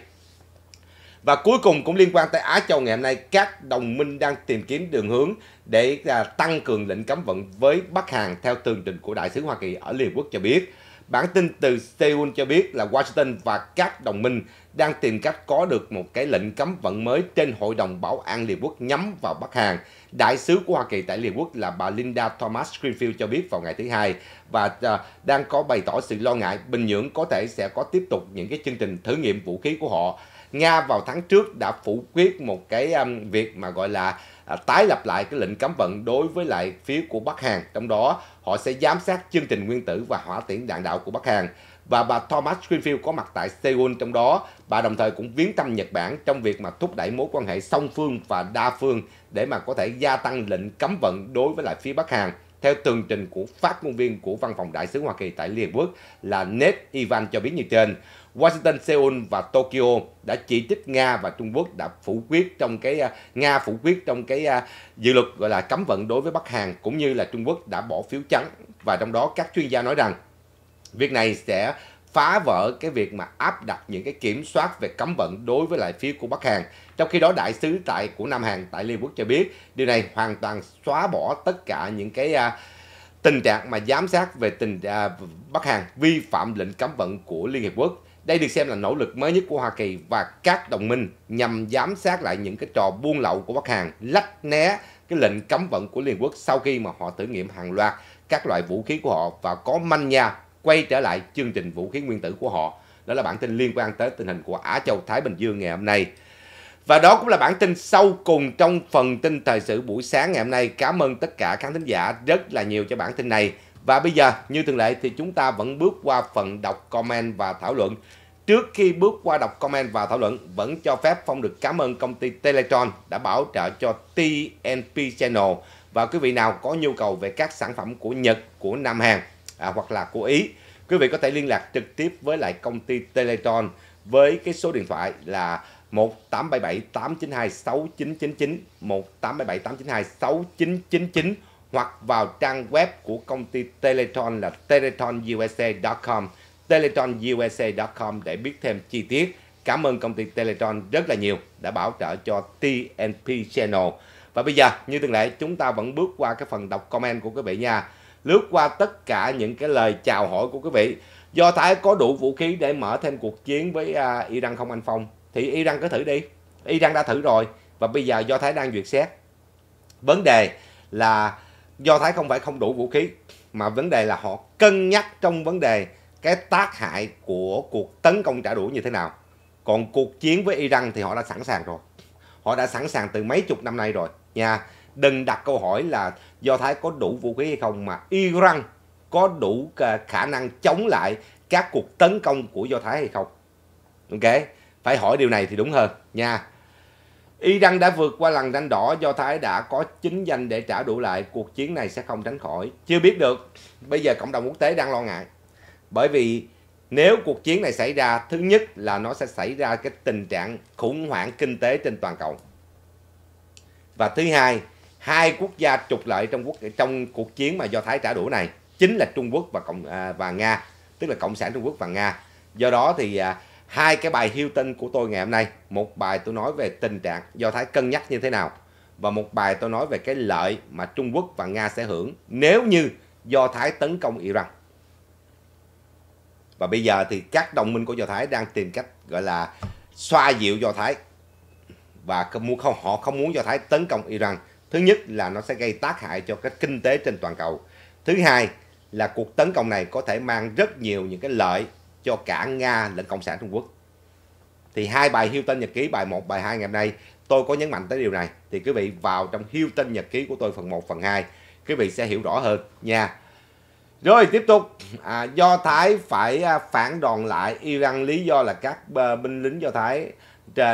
S1: Và cuối cùng cũng liên quan tới Á Châu ngày hôm nay, các đồng minh đang tìm kiếm đường hướng để à, tăng cường lệnh cấm vận với Bắc Hàn theo tường trình của Đại sứ Hoa Kỳ ở Liên Quốc cho biết. Bản tin từ Seoul cho biết là Washington và các đồng minh đang tìm cách có được một cái lệnh cấm vận mới trên Hội đồng Bảo an Liên Quốc nhắm vào Bắc Hàn. Đại sứ của Hoa Kỳ tại Liên Quốc là bà Linda Thomas Greenfield cho biết vào ngày thứ Hai và à, đang có bày tỏ sự lo ngại Bình Nhưỡng có thể sẽ có tiếp tục những cái chương trình thử nghiệm vũ khí của họ. Nga vào tháng trước đã phủ quyết một cái à, việc mà gọi là À, tái lập lại cái lệnh cấm vận đối với lại phía của Bắc Hàn trong đó họ sẽ giám sát chương trình nguyên tử và hỏa tiễn đạn đạo của Bắc Hàn và bà Thomas Greenfield có mặt tại Seoul trong đó. Bà đồng thời cũng viếng thăm Nhật Bản trong việc mà thúc đẩy mối quan hệ song phương và đa phương để mà có thể gia tăng lệnh cấm vận đối với lại phía Bắc Hàn theo tường trình của phát ngôn viên của văn phòng đại sứ Hoa Kỳ tại Liên Hợp Quốc là Ned Ivan cho biết như trên. Washington, Seoul và Tokyo đã chỉ trích Nga và Trung Quốc đã phủ quyết trong cái à, Nga phủ quyết trong cái à, dự luật gọi là cấm vận đối với Bắc Hàn cũng như là Trung Quốc đã bỏ phiếu trắng và trong đó các chuyên gia nói rằng việc này sẽ phá vỡ cái việc mà áp đặt những cái kiểm soát về cấm vận đối với lại phía của Bắc Hàn. Trong khi đó đại sứ tại của Nam Hàn tại Liên Quốc cho biết điều này hoàn toàn xóa bỏ tất cả những cái uh, tình trạng mà giám sát về tình uh, Bắc Hàn vi phạm lệnh cấm vận của Liên Hiệp Quốc. Đây được xem là nỗ lực mới nhất của Hoa Kỳ và các đồng minh nhằm giám sát lại những cái trò buôn lậu của Bắc Hàn, lách né cái lệnh cấm vận của Liên Quốc sau khi mà họ thử nghiệm hàng loạt các loại vũ khí của họ và có manh nha quay trở lại chương trình vũ khí nguyên tử của họ. Đó là bản tin liên quan tới tình hình của Á Châu Thái Bình Dương ngày hôm nay. Và đó cũng là bản tin sau cùng trong phần tin thời sự buổi sáng ngày hôm nay. Cảm ơn tất cả khán thính giả rất là nhiều cho bản tin này. Và bây giờ như thường lệ thì chúng ta vẫn bước qua phần đọc comment và thảo luận. Trước khi bước qua đọc comment và thảo luận, vẫn cho phép Phong được cảm ơn công ty Teletron đã bảo trợ cho TNP Channel và quý vị nào có nhu cầu về các sản phẩm của Nhật, của Nam Hàn à, hoặc là của Ý, quý vị có thể liên lạc trực tiếp với lại công ty Teletron với cái số điện thoại là 1877 892 6999 1877 892 6999 hoặc vào trang web của công ty Teleton là teletonusa.com teletonusa.com để biết thêm chi tiết. Cảm ơn công ty Teleton rất là nhiều đã bảo trợ cho TNP Channel. Và bây giờ, như thường lệ, chúng ta vẫn bước qua cái phần đọc comment của quý vị nha. Lướt qua tất cả những cái lời chào hỏi của quý vị. Do Thái có đủ vũ khí để mở thêm cuộc chiến với uh, Iran không anh Phong? Thì Iran cứ thử đi. Iran đã thử rồi. Và bây giờ Do Thái đang duyệt xét. Vấn đề là do thái không phải không đủ vũ khí mà vấn đề là họ cân nhắc trong vấn đề cái tác hại của cuộc tấn công trả đũa như thế nào còn cuộc chiến với iran thì họ đã sẵn sàng rồi họ đã sẵn sàng từ mấy chục năm nay rồi nha đừng đặt câu hỏi là do thái có đủ vũ khí hay không mà iran có đủ khả năng chống lại các cuộc tấn công của do thái hay không ok phải hỏi điều này thì đúng hơn nha Iran đã vượt qua lằn ranh đỏ do Thái đã có chính danh để trả đủ lại cuộc chiến này sẽ không tránh khỏi. Chưa biết được, bây giờ cộng đồng quốc tế đang lo ngại. Bởi vì nếu cuộc chiến này xảy ra, thứ nhất là nó sẽ xảy ra cái tình trạng khủng hoảng kinh tế trên toàn cầu. Và thứ hai, hai quốc gia trục lợi trong quốc trong cuộc chiến mà do Thái trả đũa này chính là Trung Quốc và cộng à, và Nga, tức là cộng sản Trung Quốc và Nga. Do đó thì à, hai cái bài hiêu tinh của tôi ngày hôm nay một bài tôi nói về tình trạng do thái cân nhắc như thế nào và một bài tôi nói về cái lợi mà trung quốc và nga sẽ hưởng nếu như do thái tấn công iran và bây giờ thì các đồng minh của do thái đang tìm cách gọi là xoa dịu do thái và muốn không họ không muốn do thái tấn công iran thứ nhất là nó sẽ gây tác hại cho cái kinh tế trên toàn cầu thứ hai là cuộc tấn công này có thể mang rất nhiều những cái lợi cho cả Nga lẫn Cộng sản Trung Quốc. Thì hai bài Hilton Nhật ký bài 1, bài 2 ngày hôm nay tôi có nhấn mạnh tới điều này. Thì quý vị vào trong Hilton Nhật ký của tôi phần 1, phần 2 quý vị sẽ hiểu rõ hơn nha. Rồi tiếp tục, à, Do Thái phải à, phản đòn lại Iran lý do là các binh lính Do Thái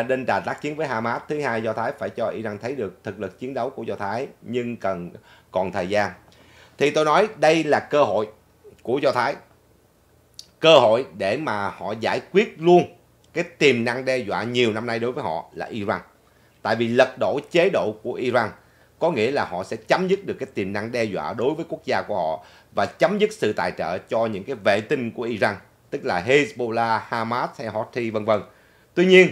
S1: đinh đà tác chiến với Hamas. Thứ hai, Do Thái phải cho Iran thấy được thực lực chiến đấu của Do Thái nhưng cần còn thời gian. Thì tôi nói đây là cơ hội của Do Thái cơ hội để mà họ giải quyết luôn cái tiềm năng đe dọa nhiều năm nay đối với họ là Iran. Tại vì lật đổ chế độ của Iran có nghĩa là họ sẽ chấm dứt được cái tiềm năng đe dọa đối với quốc gia của họ và chấm dứt sự tài trợ cho những cái vệ tinh của Iran, tức là Hezbollah, Hamas hay Houthi vân vân. Tuy nhiên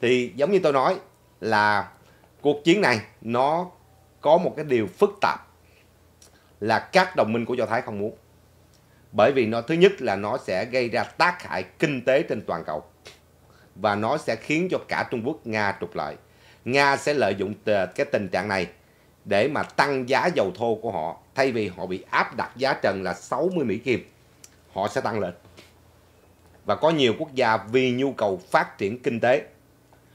S1: thì giống như tôi nói là cuộc chiến này nó có một cái điều phức tạp là các đồng minh của Do Thái không muốn. Bởi vì nó thứ nhất là nó sẽ gây ra tác hại kinh tế trên toàn cầu và nó sẽ khiến cho cả Trung Quốc Nga trục lợi. Nga sẽ lợi dụng cái tình trạng này để mà tăng giá dầu thô của họ thay vì họ bị áp đặt giá trần là 60 Mỹ Kim họ sẽ tăng lên và có nhiều quốc gia vì nhu cầu phát triển kinh tế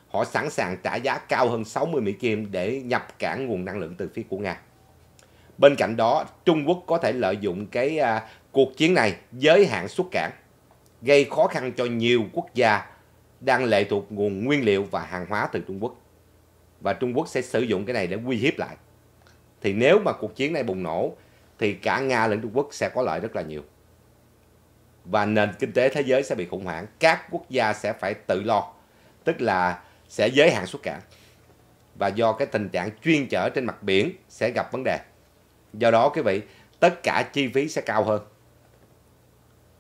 S1: họ sẵn sàng trả giá cao hơn 60 Mỹ Kim để nhập cản nguồn năng lượng từ phía của Nga bên cạnh đó Trung Quốc có thể lợi dụng cái à, cuộc chiến này giới hạn xuất cảng, gây khó khăn cho nhiều quốc gia đang lệ thuộc nguồn nguyên liệu và hàng hóa từ Trung Quốc. Và Trung Quốc sẽ sử dụng cái này để uy hiếp lại. Thì nếu mà cuộc chiến này bùng nổ thì cả Nga lẫn Trung Quốc sẽ có lợi rất là nhiều. Và nền kinh tế thế giới sẽ bị khủng hoảng, các quốc gia sẽ phải tự lo, tức là sẽ giới hạn xuất cảng. Và do cái tình trạng chuyên chở trên mặt biển sẽ gặp vấn đề. Do đó quý vị, tất cả chi phí sẽ cao hơn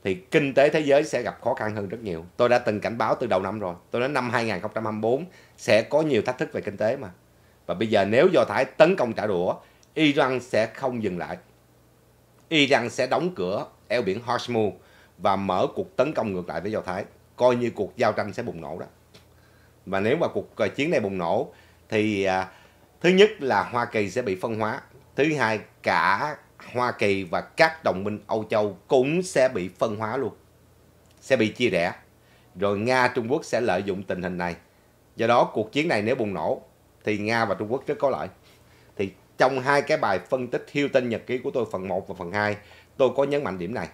S1: thì kinh tế thế giới sẽ gặp khó khăn hơn rất nhiều. Tôi đã từng cảnh báo từ đầu năm rồi. Tôi nói năm 2024 sẽ có nhiều thách thức về kinh tế mà. Và bây giờ nếu Do Thái tấn công trả đũa, Iran sẽ không dừng lại. Iran sẽ đóng cửa eo biển Hormuz và mở cuộc tấn công ngược lại với Do Thái. Coi như cuộc giao tranh sẽ bùng nổ đó. Và nếu mà cuộc ờ, chiến này bùng nổ thì à, thứ nhất là Hoa Kỳ sẽ bị phân hóa. Thứ hai cả Hoa Kỳ và các đồng minh Âu Châu cũng sẽ bị phân hóa luôn, sẽ bị chia rẽ. Rồi Nga, Trung Quốc sẽ lợi dụng tình hình này. Do đó cuộc chiến này nếu bùng nổ thì Nga và Trung Quốc rất có lợi. Thì trong hai cái bài phân tích hiêu tinh nhật ký của tôi phần 1 và phần 2, tôi có nhấn mạnh điểm này.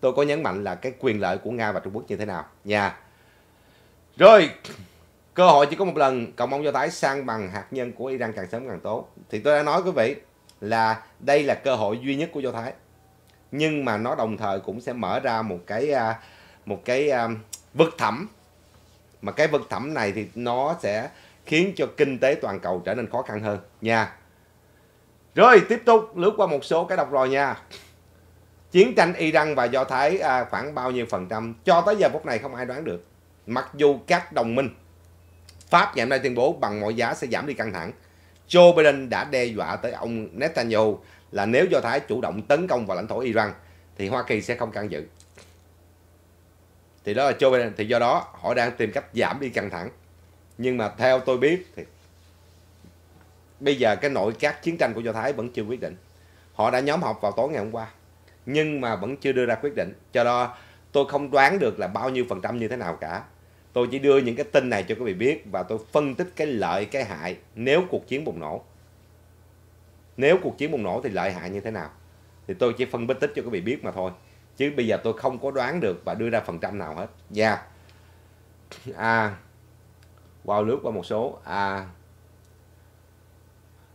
S1: Tôi có nhấn mạnh là cái quyền lợi của Nga và Trung Quốc như thế nào nha. Rồi, cơ hội chỉ có một lần, cộng mong do thái sang bằng hạt nhân của Iran càng sớm càng tốt. Thì tôi đã nói quý vị, là đây là cơ hội duy nhất của do thái nhưng mà nó đồng thời cũng sẽ mở ra một cái à, một cái à, vực thẳm mà cái vực thẳm này thì nó sẽ khiến cho kinh tế toàn cầu trở nên khó khăn hơn nha rồi tiếp tục lướt qua một số cái đọc rồi nha chiến tranh Iran và Do Thái à, khoảng bao nhiêu phần trăm cho tới giờ phút này không ai đoán được mặc dù các đồng minh Pháp ngày hôm nay tuyên bố bằng mọi giá sẽ giảm đi căng thẳng Joe Biden đã đe dọa tới ông Netanyahu là nếu Do Thái chủ động tấn công vào lãnh thổ Iran thì Hoa Kỳ sẽ không can dự. Thì đó là Joe Biden. Thì do đó họ đang tìm cách giảm đi căng thẳng. Nhưng mà theo tôi biết thì bây giờ cái nội các chiến tranh của Do Thái vẫn chưa quyết định. Họ đã nhóm họp vào tối ngày hôm qua nhưng mà vẫn chưa đưa ra quyết định. Cho đó tôi không đoán được là bao nhiêu phần trăm như thế nào cả tôi chỉ đưa những cái tin này cho quý vị biết và tôi phân tích cái lợi cái hại nếu cuộc chiến bùng nổ nếu cuộc chiến bùng nổ thì lợi hại như thế nào thì tôi chỉ phân tích cho quý vị biết mà thôi chứ bây giờ tôi không có đoán được và đưa ra phần trăm nào hết nha dạ. yeah. à wow lướt qua một số à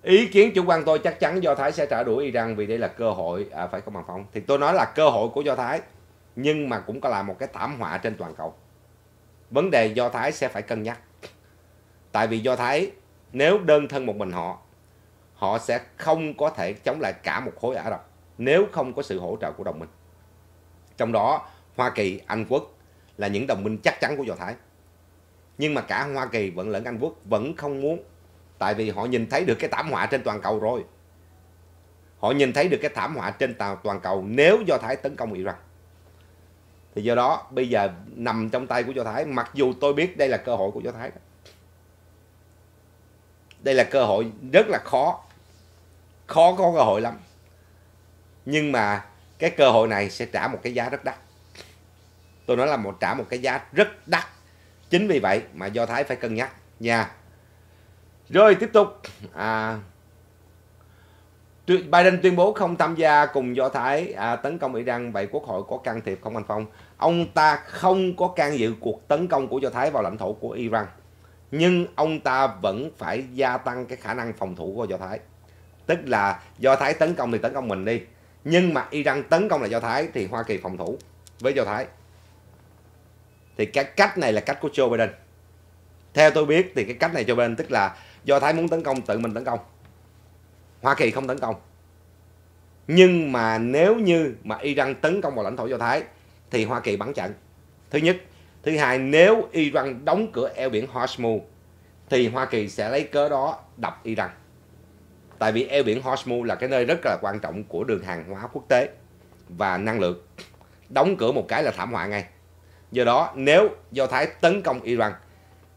S1: ý kiến chủ quan tôi chắc chắn do thái sẽ trả đũa iran vì đây là cơ hội à, phải không bằng phong thì tôi nói là cơ hội của do thái nhưng mà cũng có là một cái thảm họa trên toàn cầu vấn đề do thái sẽ phải cân nhắc tại vì do thái nếu đơn thân một mình họ họ sẽ không có thể chống lại cả một khối ả rập nếu không có sự hỗ trợ của đồng minh trong đó hoa kỳ anh quốc là những đồng minh chắc chắn của do thái nhưng mà cả hoa kỳ vẫn lẫn anh quốc vẫn không muốn tại vì họ nhìn thấy được cái thảm họa trên toàn cầu rồi họ nhìn thấy được cái thảm họa trên toàn cầu nếu do thái tấn công iran thì do đó bây giờ nằm trong tay của do thái mặc dù tôi biết đây là cơ hội của do thái đây là cơ hội rất là khó khó có cơ hội lắm nhưng mà cái cơ hội này sẽ trả một cái giá rất đắt tôi nói là một trả một cái giá rất đắt chính vì vậy mà do thái phải cân nhắc nha rồi tiếp tục à, Biden tuyên bố không tham gia cùng Do Thái à, tấn công Iran, vậy Quốc hội có can thiệp không anh Phong? ông ta không có can dự cuộc tấn công của Do Thái vào lãnh thổ của Iran. Nhưng ông ta vẫn phải gia tăng cái khả năng phòng thủ của Do Thái. Tức là Do Thái tấn công thì tấn công mình đi. Nhưng mà Iran tấn công lại Do Thái thì Hoa Kỳ phòng thủ với Do Thái. Thì cái cách này là cách của Joe Biden. Theo tôi biết thì cái cách này Joe Biden tức là Do Thái muốn tấn công tự mình tấn công. Hoa Kỳ không tấn công. Nhưng mà nếu như mà Iran tấn công vào lãnh thổ Do Thái thì Hoa Kỳ bắn chặn. Thứ nhất. Thứ hai, nếu Iran đóng cửa eo biển Hormuz thì Hoa Kỳ sẽ lấy cớ đó đập Iran. Tại vì eo biển Hormuz là cái nơi rất là quan trọng của đường hàng hóa quốc tế và năng lượng. Đóng cửa một cái là thảm họa ngay. Do đó, nếu Do Thái tấn công Iran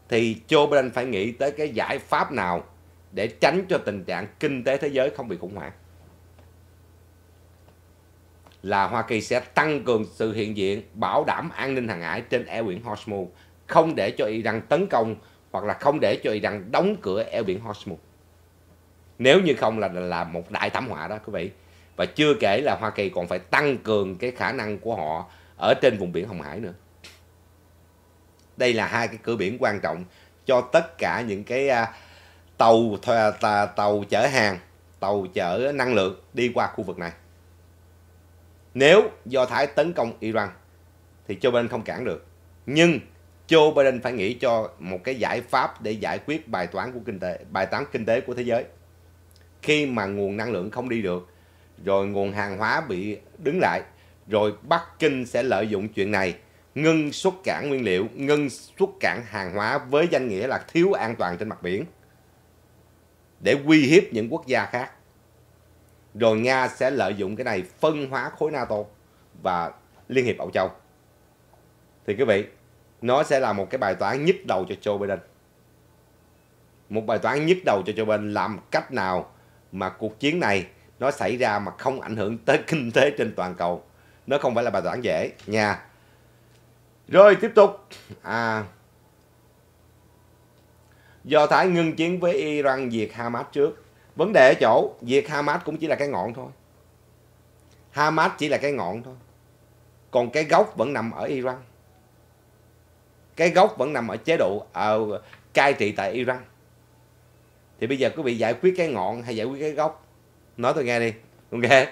S1: thì Joe Biden phải nghĩ tới cái giải pháp nào để tránh cho tình trạng kinh tế thế giới không bị khủng hoảng là Hoa Kỳ sẽ tăng cường sự hiện diện bảo đảm an ninh hàng hải trên eo biển Hormuz, không để cho Iran tấn công hoặc là không để cho Iran đóng cửa eo biển Hormuz. Nếu như không là là một đại thảm họa đó quý vị. Và chưa kể là Hoa Kỳ còn phải tăng cường cái khả năng của họ ở trên vùng biển Hồng Hải nữa. Đây là hai cái cửa biển quan trọng cho tất cả những cái à, tàu tàu chở hàng, tàu chở năng lượng đi qua khu vực này. Nếu Do Thái tấn công Iran thì Joe Biden không cản được. Nhưng Joe Biden phải nghĩ cho một cái giải pháp để giải quyết bài toán của kinh tế, bài toán kinh tế của thế giới. Khi mà nguồn năng lượng không đi được, rồi nguồn hàng hóa bị đứng lại, rồi Bắc Kinh sẽ lợi dụng chuyện này ngưng xuất cảng nguyên liệu, ngưng xuất cảng hàng hóa với danh nghĩa là thiếu an toàn trên mặt biển để uy hiếp những quốc gia khác rồi Nga sẽ lợi dụng cái này phân hóa khối NATO và Liên hiệp Âu Châu. Thì quý vị, nó sẽ là một cái bài toán nhức đầu cho Joe Biden. Một bài toán nhức đầu cho Joe Biden làm cách nào mà cuộc chiến này nó xảy ra mà không ảnh hưởng tới kinh tế trên toàn cầu. Nó không phải là bài toán dễ nha. Rồi tiếp tục. À, Do Thái ngưng chiến với Iran diệt Hamas trước. Vấn đề ở chỗ việc Hamas cũng chỉ là cái ngọn thôi. Hamas chỉ là cái ngọn thôi. Còn cái gốc vẫn nằm ở Iran. Cái gốc vẫn nằm ở chế độ ở ờ, cai trị tại Iran. Thì bây giờ quý vị giải quyết cái ngọn hay giải quyết cái gốc? Nói tôi nghe đi. Ok.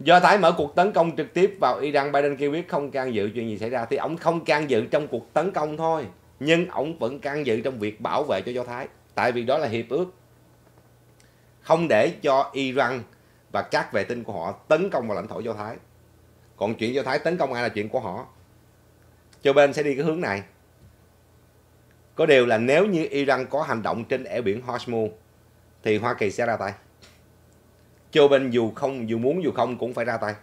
S1: Do Thái mở cuộc tấn công trực tiếp vào Iran, Biden kêu quyết không can dự chuyện gì xảy ra thì ông không can dự trong cuộc tấn công thôi nhưng ông vẫn can dự trong việc bảo vệ cho do thái tại vì đó là hiệp ước không để cho iran và các vệ tinh của họ tấn công vào lãnh thổ do thái còn chuyện do thái tấn công ai là chuyện của họ cho bên sẽ đi cái hướng này có điều là nếu như iran có hành động trên eo biển hormuz thì hoa kỳ sẽ ra tay cho bên dù không dù muốn dù không cũng phải ra tay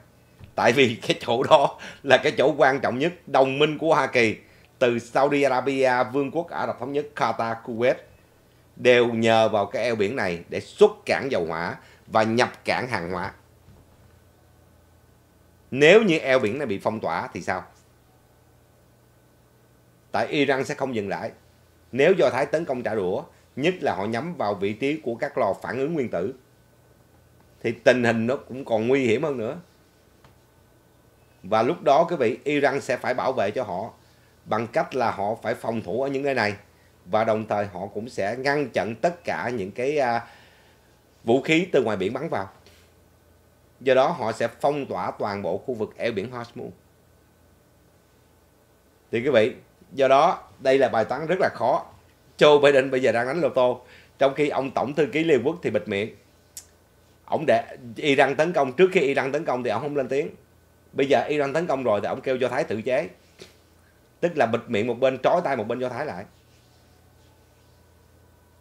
S1: tại vì cái chỗ đó là cái chỗ quan trọng nhất đồng minh của hoa kỳ từ Saudi Arabia, Vương quốc Ả Rập Thống nhất, Qatar, Kuwait đều nhờ vào cái eo biển này để xuất cảng dầu hỏa và nhập cảng hàng hóa. Nếu như eo biển này bị phong tỏa thì sao? Tại Iran sẽ không dừng lại. Nếu Do Thái tấn công trả đũa, nhất là họ nhắm vào vị trí của các lò phản ứng nguyên tử, thì tình hình nó cũng còn nguy hiểm hơn nữa. Và lúc đó quý vị, Iran sẽ phải bảo vệ cho họ bằng cách là họ phải phòng thủ ở những nơi này và đồng thời họ cũng sẽ ngăn chặn tất cả những cái à, vũ khí từ ngoài biển bắn vào. Do đó họ sẽ phong tỏa toàn bộ khu vực eo biển Hormuz. Thì quý vị, do đó đây là bài toán rất là khó. Joe Biden bây giờ đang đánh lô tô, trong khi ông tổng thư ký Liên Quốc thì bịt miệng. Ông để Iran tấn công, trước khi Iran tấn công thì ông không lên tiếng. Bây giờ Iran tấn công rồi thì ông kêu cho Thái tự chế tức là bịt miệng một bên trói tay một bên do thái lại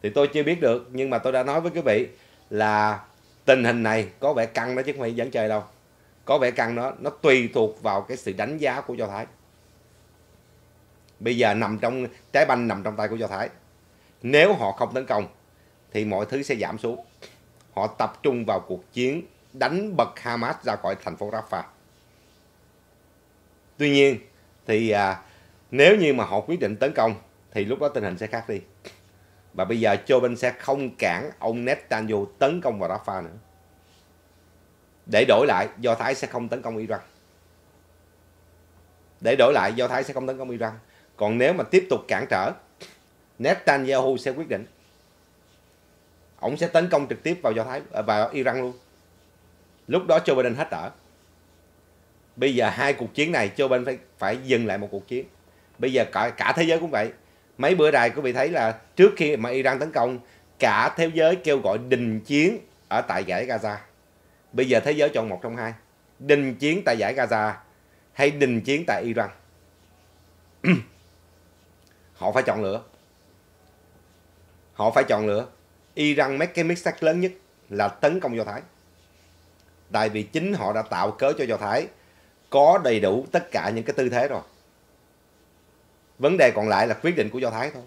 S1: thì tôi chưa biết được nhưng mà tôi đã nói với quý vị là tình hình này có vẻ căng đó chứ không phải dẫn chơi đâu có vẻ căng đó nó tùy thuộc vào cái sự đánh giá của do thái bây giờ nằm trong trái banh nằm trong tay của do thái nếu họ không tấn công thì mọi thứ sẽ giảm xuống họ tập trung vào cuộc chiến đánh bật hamas ra khỏi thành phố rafah tuy nhiên thì à, nếu như mà họ quyết định tấn công thì lúc đó tình hình sẽ khác đi và bây giờ Joe Biden sẽ không cản ông Netanyahu tấn công vào Rafah nữa để đổi lại Do Thái sẽ không tấn công Iran để đổi lại Do Thái sẽ không tấn công Iran còn nếu mà tiếp tục cản trở Netanyahu sẽ quyết định ông sẽ tấn công trực tiếp vào Do Thái à, vào Iran luôn lúc đó Joe Biden hết đỡ bây giờ hai cuộc chiến này Joe Biden phải phải dừng lại một cuộc chiến bây giờ cả, cả thế giới cũng vậy mấy bữa đài quý vị thấy là trước khi mà Iran tấn công cả thế giới kêu gọi đình chiến ở tại giải Gaza bây giờ thế giới chọn một trong hai đình chiến tại giải Gaza hay đình chiến tại Iran họ phải chọn lựa họ phải chọn lựa Iran mấy cái mistake lớn nhất là tấn công Do Thái tại vì chính họ đã tạo cớ cho Do Thái có đầy đủ tất cả những cái tư thế rồi vấn đề còn lại là quyết định của do thái thôi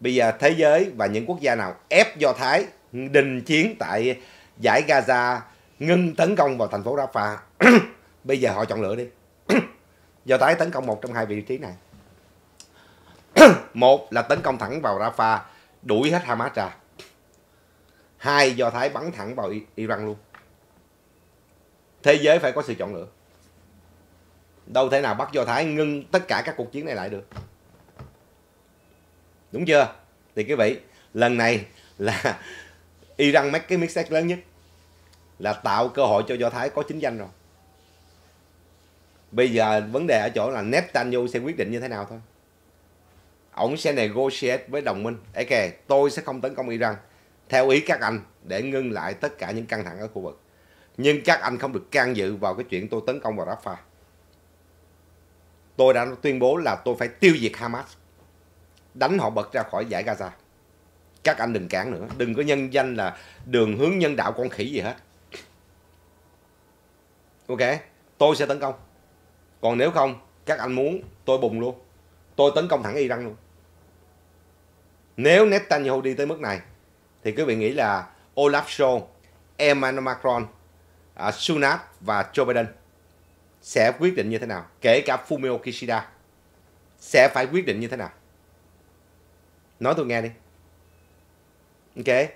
S1: bây giờ thế giới và những quốc gia nào ép do thái đình chiến tại giải gaza ngưng tấn công vào thành phố rafah bây giờ họ chọn lựa đi do thái tấn công một trong hai vị trí này một là tấn công thẳng vào rafah đuổi hết hamas ra hai do thái bắn thẳng vào iran luôn thế giới phải có sự chọn lựa đâu thể nào bắt do thái ngưng tất cả các cuộc chiến này lại được đúng chưa thì quý vị lần này là iran mắc cái mistake lớn nhất là tạo cơ hội cho do thái có chính danh rồi bây giờ vấn đề ở chỗ là netanyahu sẽ quyết định như thế nào thôi ổng sẽ negotiate với đồng minh ok tôi sẽ không tấn công iran theo ý các anh để ngưng lại tất cả những căng thẳng ở khu vực nhưng các anh không được can dự vào cái chuyện tôi tấn công vào rafah tôi đã tuyên bố là tôi phải tiêu diệt Hamas, đánh họ bật ra khỏi giải Gaza. Các anh đừng cản nữa, đừng có nhân danh là đường hướng nhân đạo con khỉ gì hết. Ok, tôi sẽ tấn công. Còn nếu không, các anh muốn tôi bùng luôn. Tôi tấn công thẳng Iran luôn. Nếu Netanyahu đi tới mức này, thì quý vị nghĩ là Olaf Scholz, Emmanuel Macron, uh, Sunak và Joe Biden sẽ quyết định như thế nào, kể cả Fumio Kishida sẽ phải quyết định như thế nào. Nói tôi nghe đi. Ok,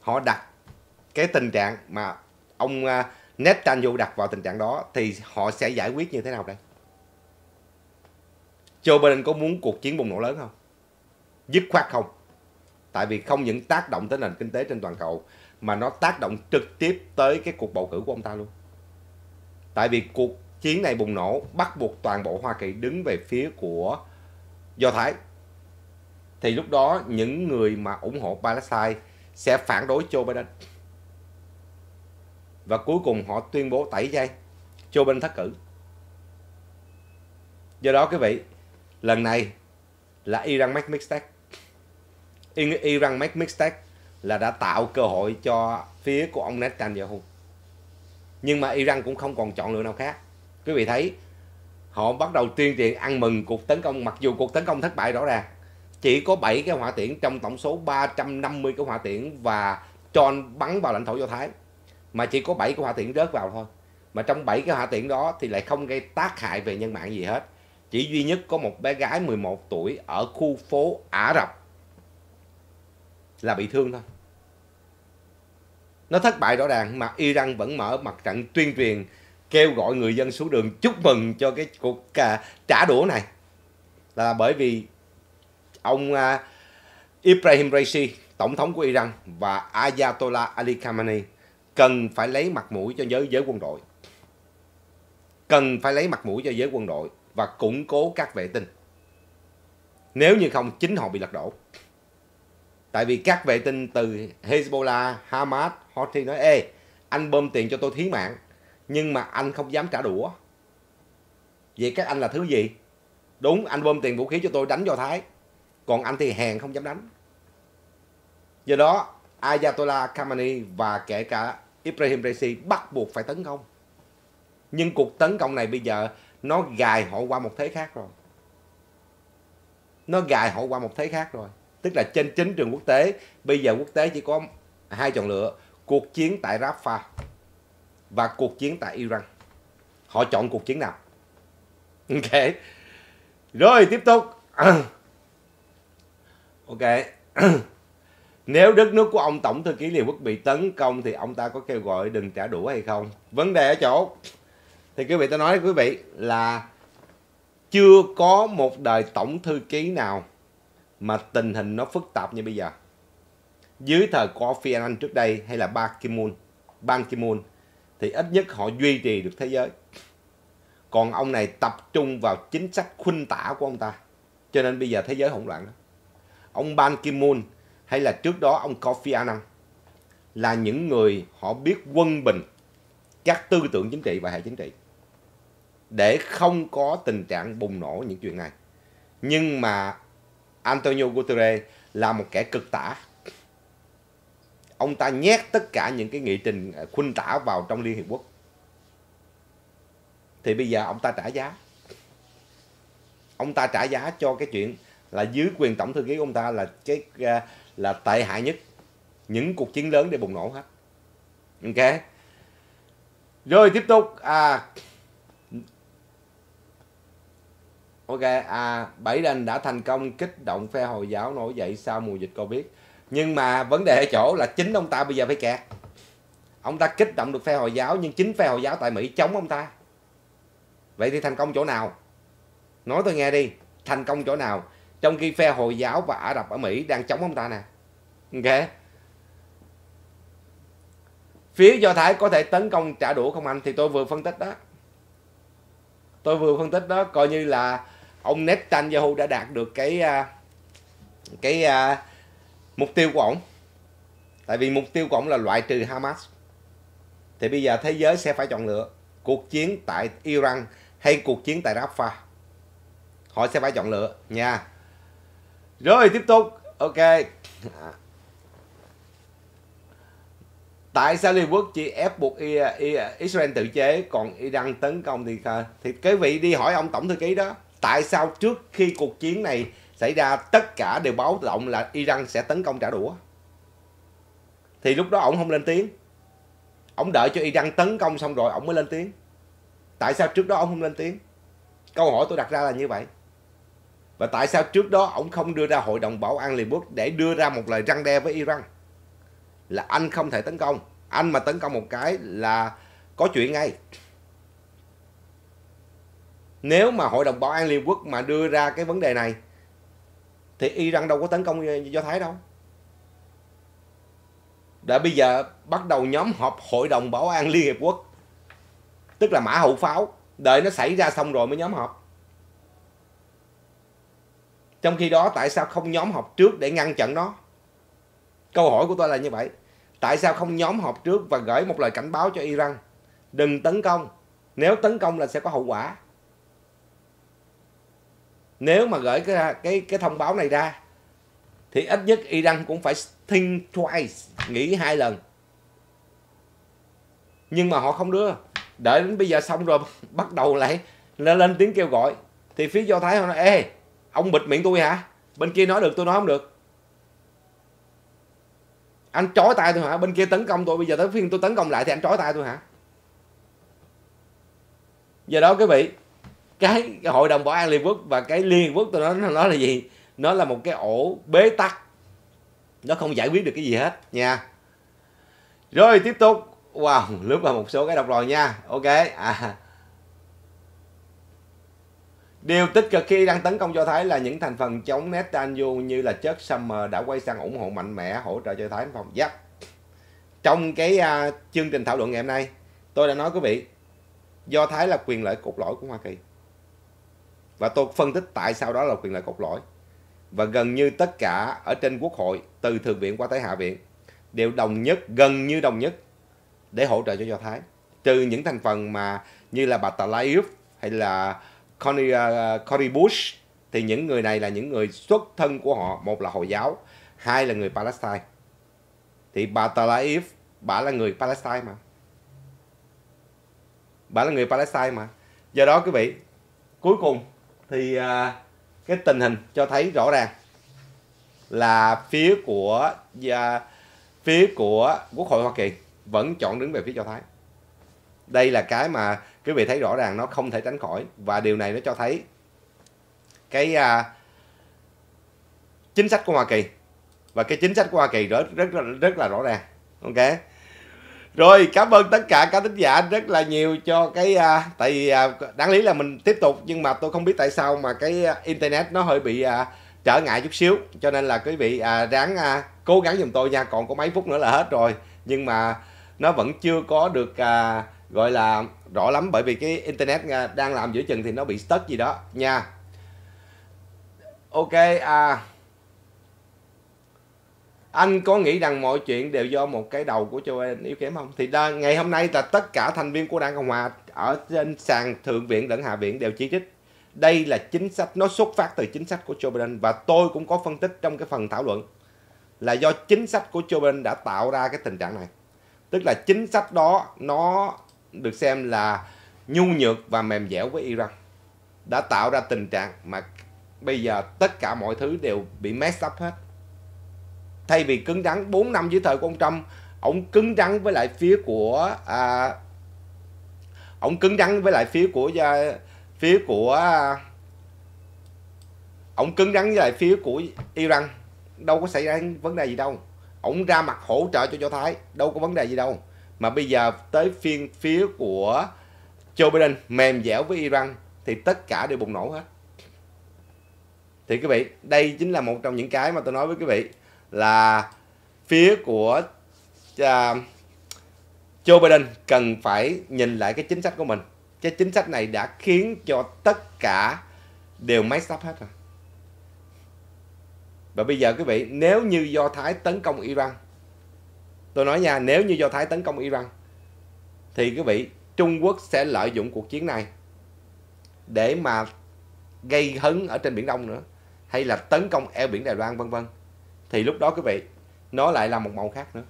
S1: họ đặt cái tình trạng mà ông à, Netanyahu đặt vào tình trạng đó thì họ sẽ giải quyết như thế nào đây? Joe Biden có muốn cuộc chiến bùng nổ lớn không? Dứt khoát không. Tại vì không những tác động tới nền kinh tế trên toàn cầu mà nó tác động trực tiếp tới cái cuộc bầu cử của ông ta luôn. Tại vì cuộc chiến này bùng nổ bắt buộc toàn bộ Hoa Kỳ đứng về phía của Do Thái thì lúc đó những người mà ủng hộ Palestine sẽ phản đối Joe Biden và cuối cùng họ tuyên bố tẩy chay Joe Biden thất cử do đó quý vị lần này là Iran make mistake Iran make mistake là đã tạo cơ hội cho phía của ông Netanyahu nhưng mà Iran cũng không còn chọn lựa nào khác quý vị thấy họ bắt đầu tuyên truyền ăn mừng cuộc tấn công mặc dù cuộc tấn công thất bại rõ ràng chỉ có 7 cái hỏa tiễn trong tổng số 350 cái hỏa tiễn và tròn bắn vào lãnh thổ Do Thái mà chỉ có 7 cái hỏa tiễn rớt vào thôi mà trong 7 cái hỏa tiễn đó thì lại không gây tác hại về nhân mạng gì hết chỉ duy nhất có một bé gái 11 tuổi ở khu phố Ả Rập là bị thương thôi nó thất bại rõ ràng mà Iran vẫn mở mặt trận tuyên truyền kêu gọi người dân xuống đường chúc mừng cho cái cuộc à, trả đũa này là bởi vì ông à, Ibrahim Raisi, tổng thống của Iran và Ayatollah Ali Khamenei cần phải lấy mặt mũi cho giới giới quân đội. Cần phải lấy mặt mũi cho giới quân đội và củng cố các vệ tinh. Nếu như không chính họ bị lật đổ. Tại vì các vệ tinh từ Hezbollah, Hamas, họ thì nói ê, anh bơm tiền cho tôi thí mạng nhưng mà anh không dám trả đũa vậy các anh là thứ gì đúng anh bơm tiền vũ khí cho tôi đánh do thái còn anh thì hèn không dám đánh do đó ayatollah khamenei và kể cả ibrahim raisi bắt buộc phải tấn công nhưng cuộc tấn công này bây giờ nó gài họ qua một thế khác rồi nó gài họ qua một thế khác rồi tức là trên chính trường quốc tế bây giờ quốc tế chỉ có hai chọn lựa cuộc chiến tại rafah và cuộc chiến tại Iran. Họ chọn cuộc chiến nào? Ok. Rồi tiếp tục. Ok. Nếu đất nước của ông Tổng Thư ký Liên Quốc bị tấn công thì ông ta có kêu gọi đừng trả đũa hay không? Vấn đề ở chỗ thì quý vị tôi nói quý vị là chưa có một đời Tổng Thư ký nào mà tình hình nó phức tạp như bây giờ. Dưới thời Kofi Annan trước đây hay là Ban kim moon Ban kim moon thì ít nhất họ duy trì được thế giới còn ông này tập trung vào chính sách khuynh tả của ông ta cho nên bây giờ thế giới hỗn loạn đó. ông Ban ki Moon hay là trước đó ông Kofi Annan là những người họ biết quân bình các tư tưởng chính trị và hệ chính trị để không có tình trạng bùng nổ những chuyện này nhưng mà Antonio Guterres là một kẻ cực tả ông ta nhét tất cả những cái nghị trình ờ, khuynh tả vào trong Liên Hiệp Quốc thì bây giờ ông ta trả giá ông ta trả giá cho cái chuyện là dưới quyền tổng thư ký ông ta là cái ờ, là tệ hại nhất những cuộc chiến lớn để bùng nổ hết ok rồi tiếp tục à ok à bảy đành đã thành công kích động phe hồi giáo nổi dậy sau mùa dịch covid nhưng mà vấn đề ở chỗ là chính ông ta bây giờ phải kẹt ông ta kích động được phe hồi giáo nhưng chính phe hồi giáo tại mỹ chống ông ta vậy thì thành công chỗ nào nói tôi nghe đi thành công chỗ nào trong khi phe hồi giáo và ả rập ở mỹ đang chống ông ta nè ok phía do thái có thể tấn công trả đũa không anh thì tôi vừa phân tích đó tôi vừa phân tích đó coi như là ông netanyahu đã đạt được cái à, cái à, mục tiêu của ổng tại vì mục tiêu của ổng là loại trừ hamas thì bây giờ thế giới sẽ phải chọn lựa cuộc chiến tại iran hay cuộc chiến tại rafah họ sẽ phải chọn lựa nha rồi tiếp tục ok tại sao Liên Quốc chỉ ép buộc Israel tự chế còn Iran tấn công thì thì cái vị đi hỏi ông tổng thư ký đó tại sao trước khi cuộc chiến này xảy ra tất cả đều báo động là Iran sẽ tấn công trả đũa thì lúc đó ông không lên tiếng ông đợi cho Iran tấn công xong rồi ông mới lên tiếng tại sao trước đó ông không lên tiếng câu hỏi tôi đặt ra là như vậy và tại sao trước đó ông không đưa ra hội đồng bảo an liên quốc để đưa ra một lời răng đe với Iran là anh không thể tấn công anh mà tấn công một cái là có chuyện ngay nếu mà hội đồng bảo an liên quốc mà đưa ra cái vấn đề này thì Iran đâu có tấn công ờ, Do Thái đâu. Đã bây giờ bắt đầu nhóm họp Hội đồng Bảo an Liên Hiệp Quốc. Tức là mã hậu pháo. Đợi nó xảy ra xong rồi mới nhóm họp. Trong khi đó tại sao không nhóm họp trước để ngăn chặn nó? Câu hỏi của tôi là như vậy. Tại sao không nhóm họp trước và gửi một lời cảnh báo cho Iran? Đừng tấn công. Nếu tấn công là sẽ có hậu quả nếu mà gửi cái cái cái thông báo này ra thì ít nhất Iran cũng phải think twice, nghĩ hai lần. Nhưng mà họ không đưa. Đợi đến bây giờ xong rồi bắt đầu lại lên, lên tiếng kêu gọi. Thì phía Do Thái họ nói, ê, ông bịt miệng tôi hả? Bên kia nói được, tôi nói không được. Anh trói tay tôi hả? Bên kia tấn công tôi, bây giờ tới phiên tôi tấn công lại thì anh trói tay tôi hả? giờ đó quý vị, cái, hội đồng bảo an liên quốc và cái liên quốc tôi nói nó là gì nó là một cái ổ bế tắc nó không giải quyết được cái gì hết nha rồi tiếp tục wow lướt vào một số cái đọc rồi nha ok à Điều tích cực khi đang tấn công cho Thái là những thành phần chống Netanyahu như là chất Summer đã quay sang ủng hộ mạnh mẽ hỗ trợ cho Thái phòng giáp. Trong cái uh, chương trình thảo luận ngày hôm nay, tôi đã nói quý vị, Do Thái là quyền lợi cốt lõi của Hoa Kỳ và tôi phân tích tại sao đó là quyền lợi cốt lõi và gần như tất cả ở trên quốc hội từ thượng viện qua tới hạ viện đều đồng nhất gần như đồng nhất để hỗ trợ cho do thái trừ những thành phần mà như là bà Tlaib hay là Connie, uh, à, Cory Bush thì những người này là những người xuất thân của họ một là hồi giáo hai là người Palestine thì bà Tlaib bà là người Palestine mà bà là người Palestine mà do đó quý vị cuối cùng thì à, cái tình hình cho thấy rõ ràng là phía của à, phía của Quốc hội Hoa Kỳ vẫn chọn đứng về phía Do Thái. Đây là cái mà quý vị thấy rõ ràng nó không thể tránh khỏi và điều này nó cho thấy cái à, chính sách của Hoa Kỳ và cái chính sách của Hoa Kỳ rất rất rất là rõ ràng. Ok rồi cảm ơn tất cả các thính giả rất là nhiều cho cái à, tại vì à, đáng lý là mình tiếp tục nhưng mà tôi không biết tại sao mà cái à, internet nó hơi bị à, trở ngại chút xíu cho nên là quý vị à, ráng à, cố gắng giùm tôi nha còn có mấy phút nữa là hết rồi nhưng mà nó vẫn chưa có được à, gọi là rõ lắm bởi vì cái internet à, đang làm giữa chừng thì nó bị stuck gì đó nha ok à anh có nghĩ rằng mọi chuyện đều do một cái đầu của Joe Biden yếu kém không? Thì đa ngày hôm nay là tất cả thành viên của Đảng Cộng Hòa ở trên sàn Thượng viện lẫn Hạ viện đều chỉ trích. Đây là chính sách, nó xuất phát từ chính sách của Joe Biden và tôi cũng có phân tích trong cái phần thảo luận là do chính sách của Joe Biden đã tạo ra cái tình trạng này. Tức là chính sách đó nó được xem là nhu nhược và mềm dẻo với Iran. Đã tạo ra tình trạng mà bây giờ tất cả mọi thứ đều bị mess up hết thay vì cứng rắn 4 năm dưới thời của ông Trump ông cứng rắn với lại phía của à, ông cứng rắn với lại phía của à, phía của à, ông cứng rắn với lại phía của Iran đâu có xảy ra vấn đề gì đâu ông ra mặt hỗ trợ cho do thái đâu có vấn đề gì đâu mà bây giờ tới phiên phía của Joe Biden mềm dẻo với Iran thì tất cả đều bùng nổ hết thì quý vị đây chính là một trong những cái mà tôi nói với quý vị là phía của uh, Joe Biden cần phải nhìn lại cái chính sách của mình. Cái chính sách này đã khiến cho tất cả đều máy sắp hết rồi. Và bây giờ quý vị, nếu như Do Thái tấn công Iran, tôi nói nha, nếu như Do Thái tấn công Iran, thì quý vị, Trung Quốc sẽ lợi dụng cuộc chiến này để mà gây hấn ở trên Biển Đông nữa, hay là tấn công eo biển Đài Loan vân vân thì lúc đó quý vị nó lại là một màu khác nữa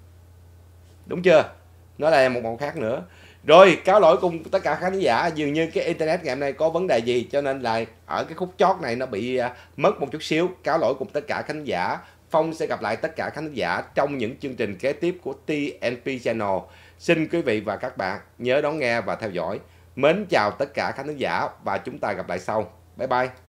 S1: đúng chưa nó là một màu khác nữa rồi cáo lỗi cùng tất cả khán giả dường như cái internet ngày hôm nay có vấn đề gì cho nên là ở cái khúc chót này nó bị à, mất một chút xíu cáo lỗi cùng tất cả khán giả phong sẽ gặp lại tất cả khán giả trong những chương trình kế tiếp của tnp channel xin quý vị và các bạn nhớ đón nghe và theo dõi mến chào tất cả khán giả và chúng ta gặp lại sau bye bye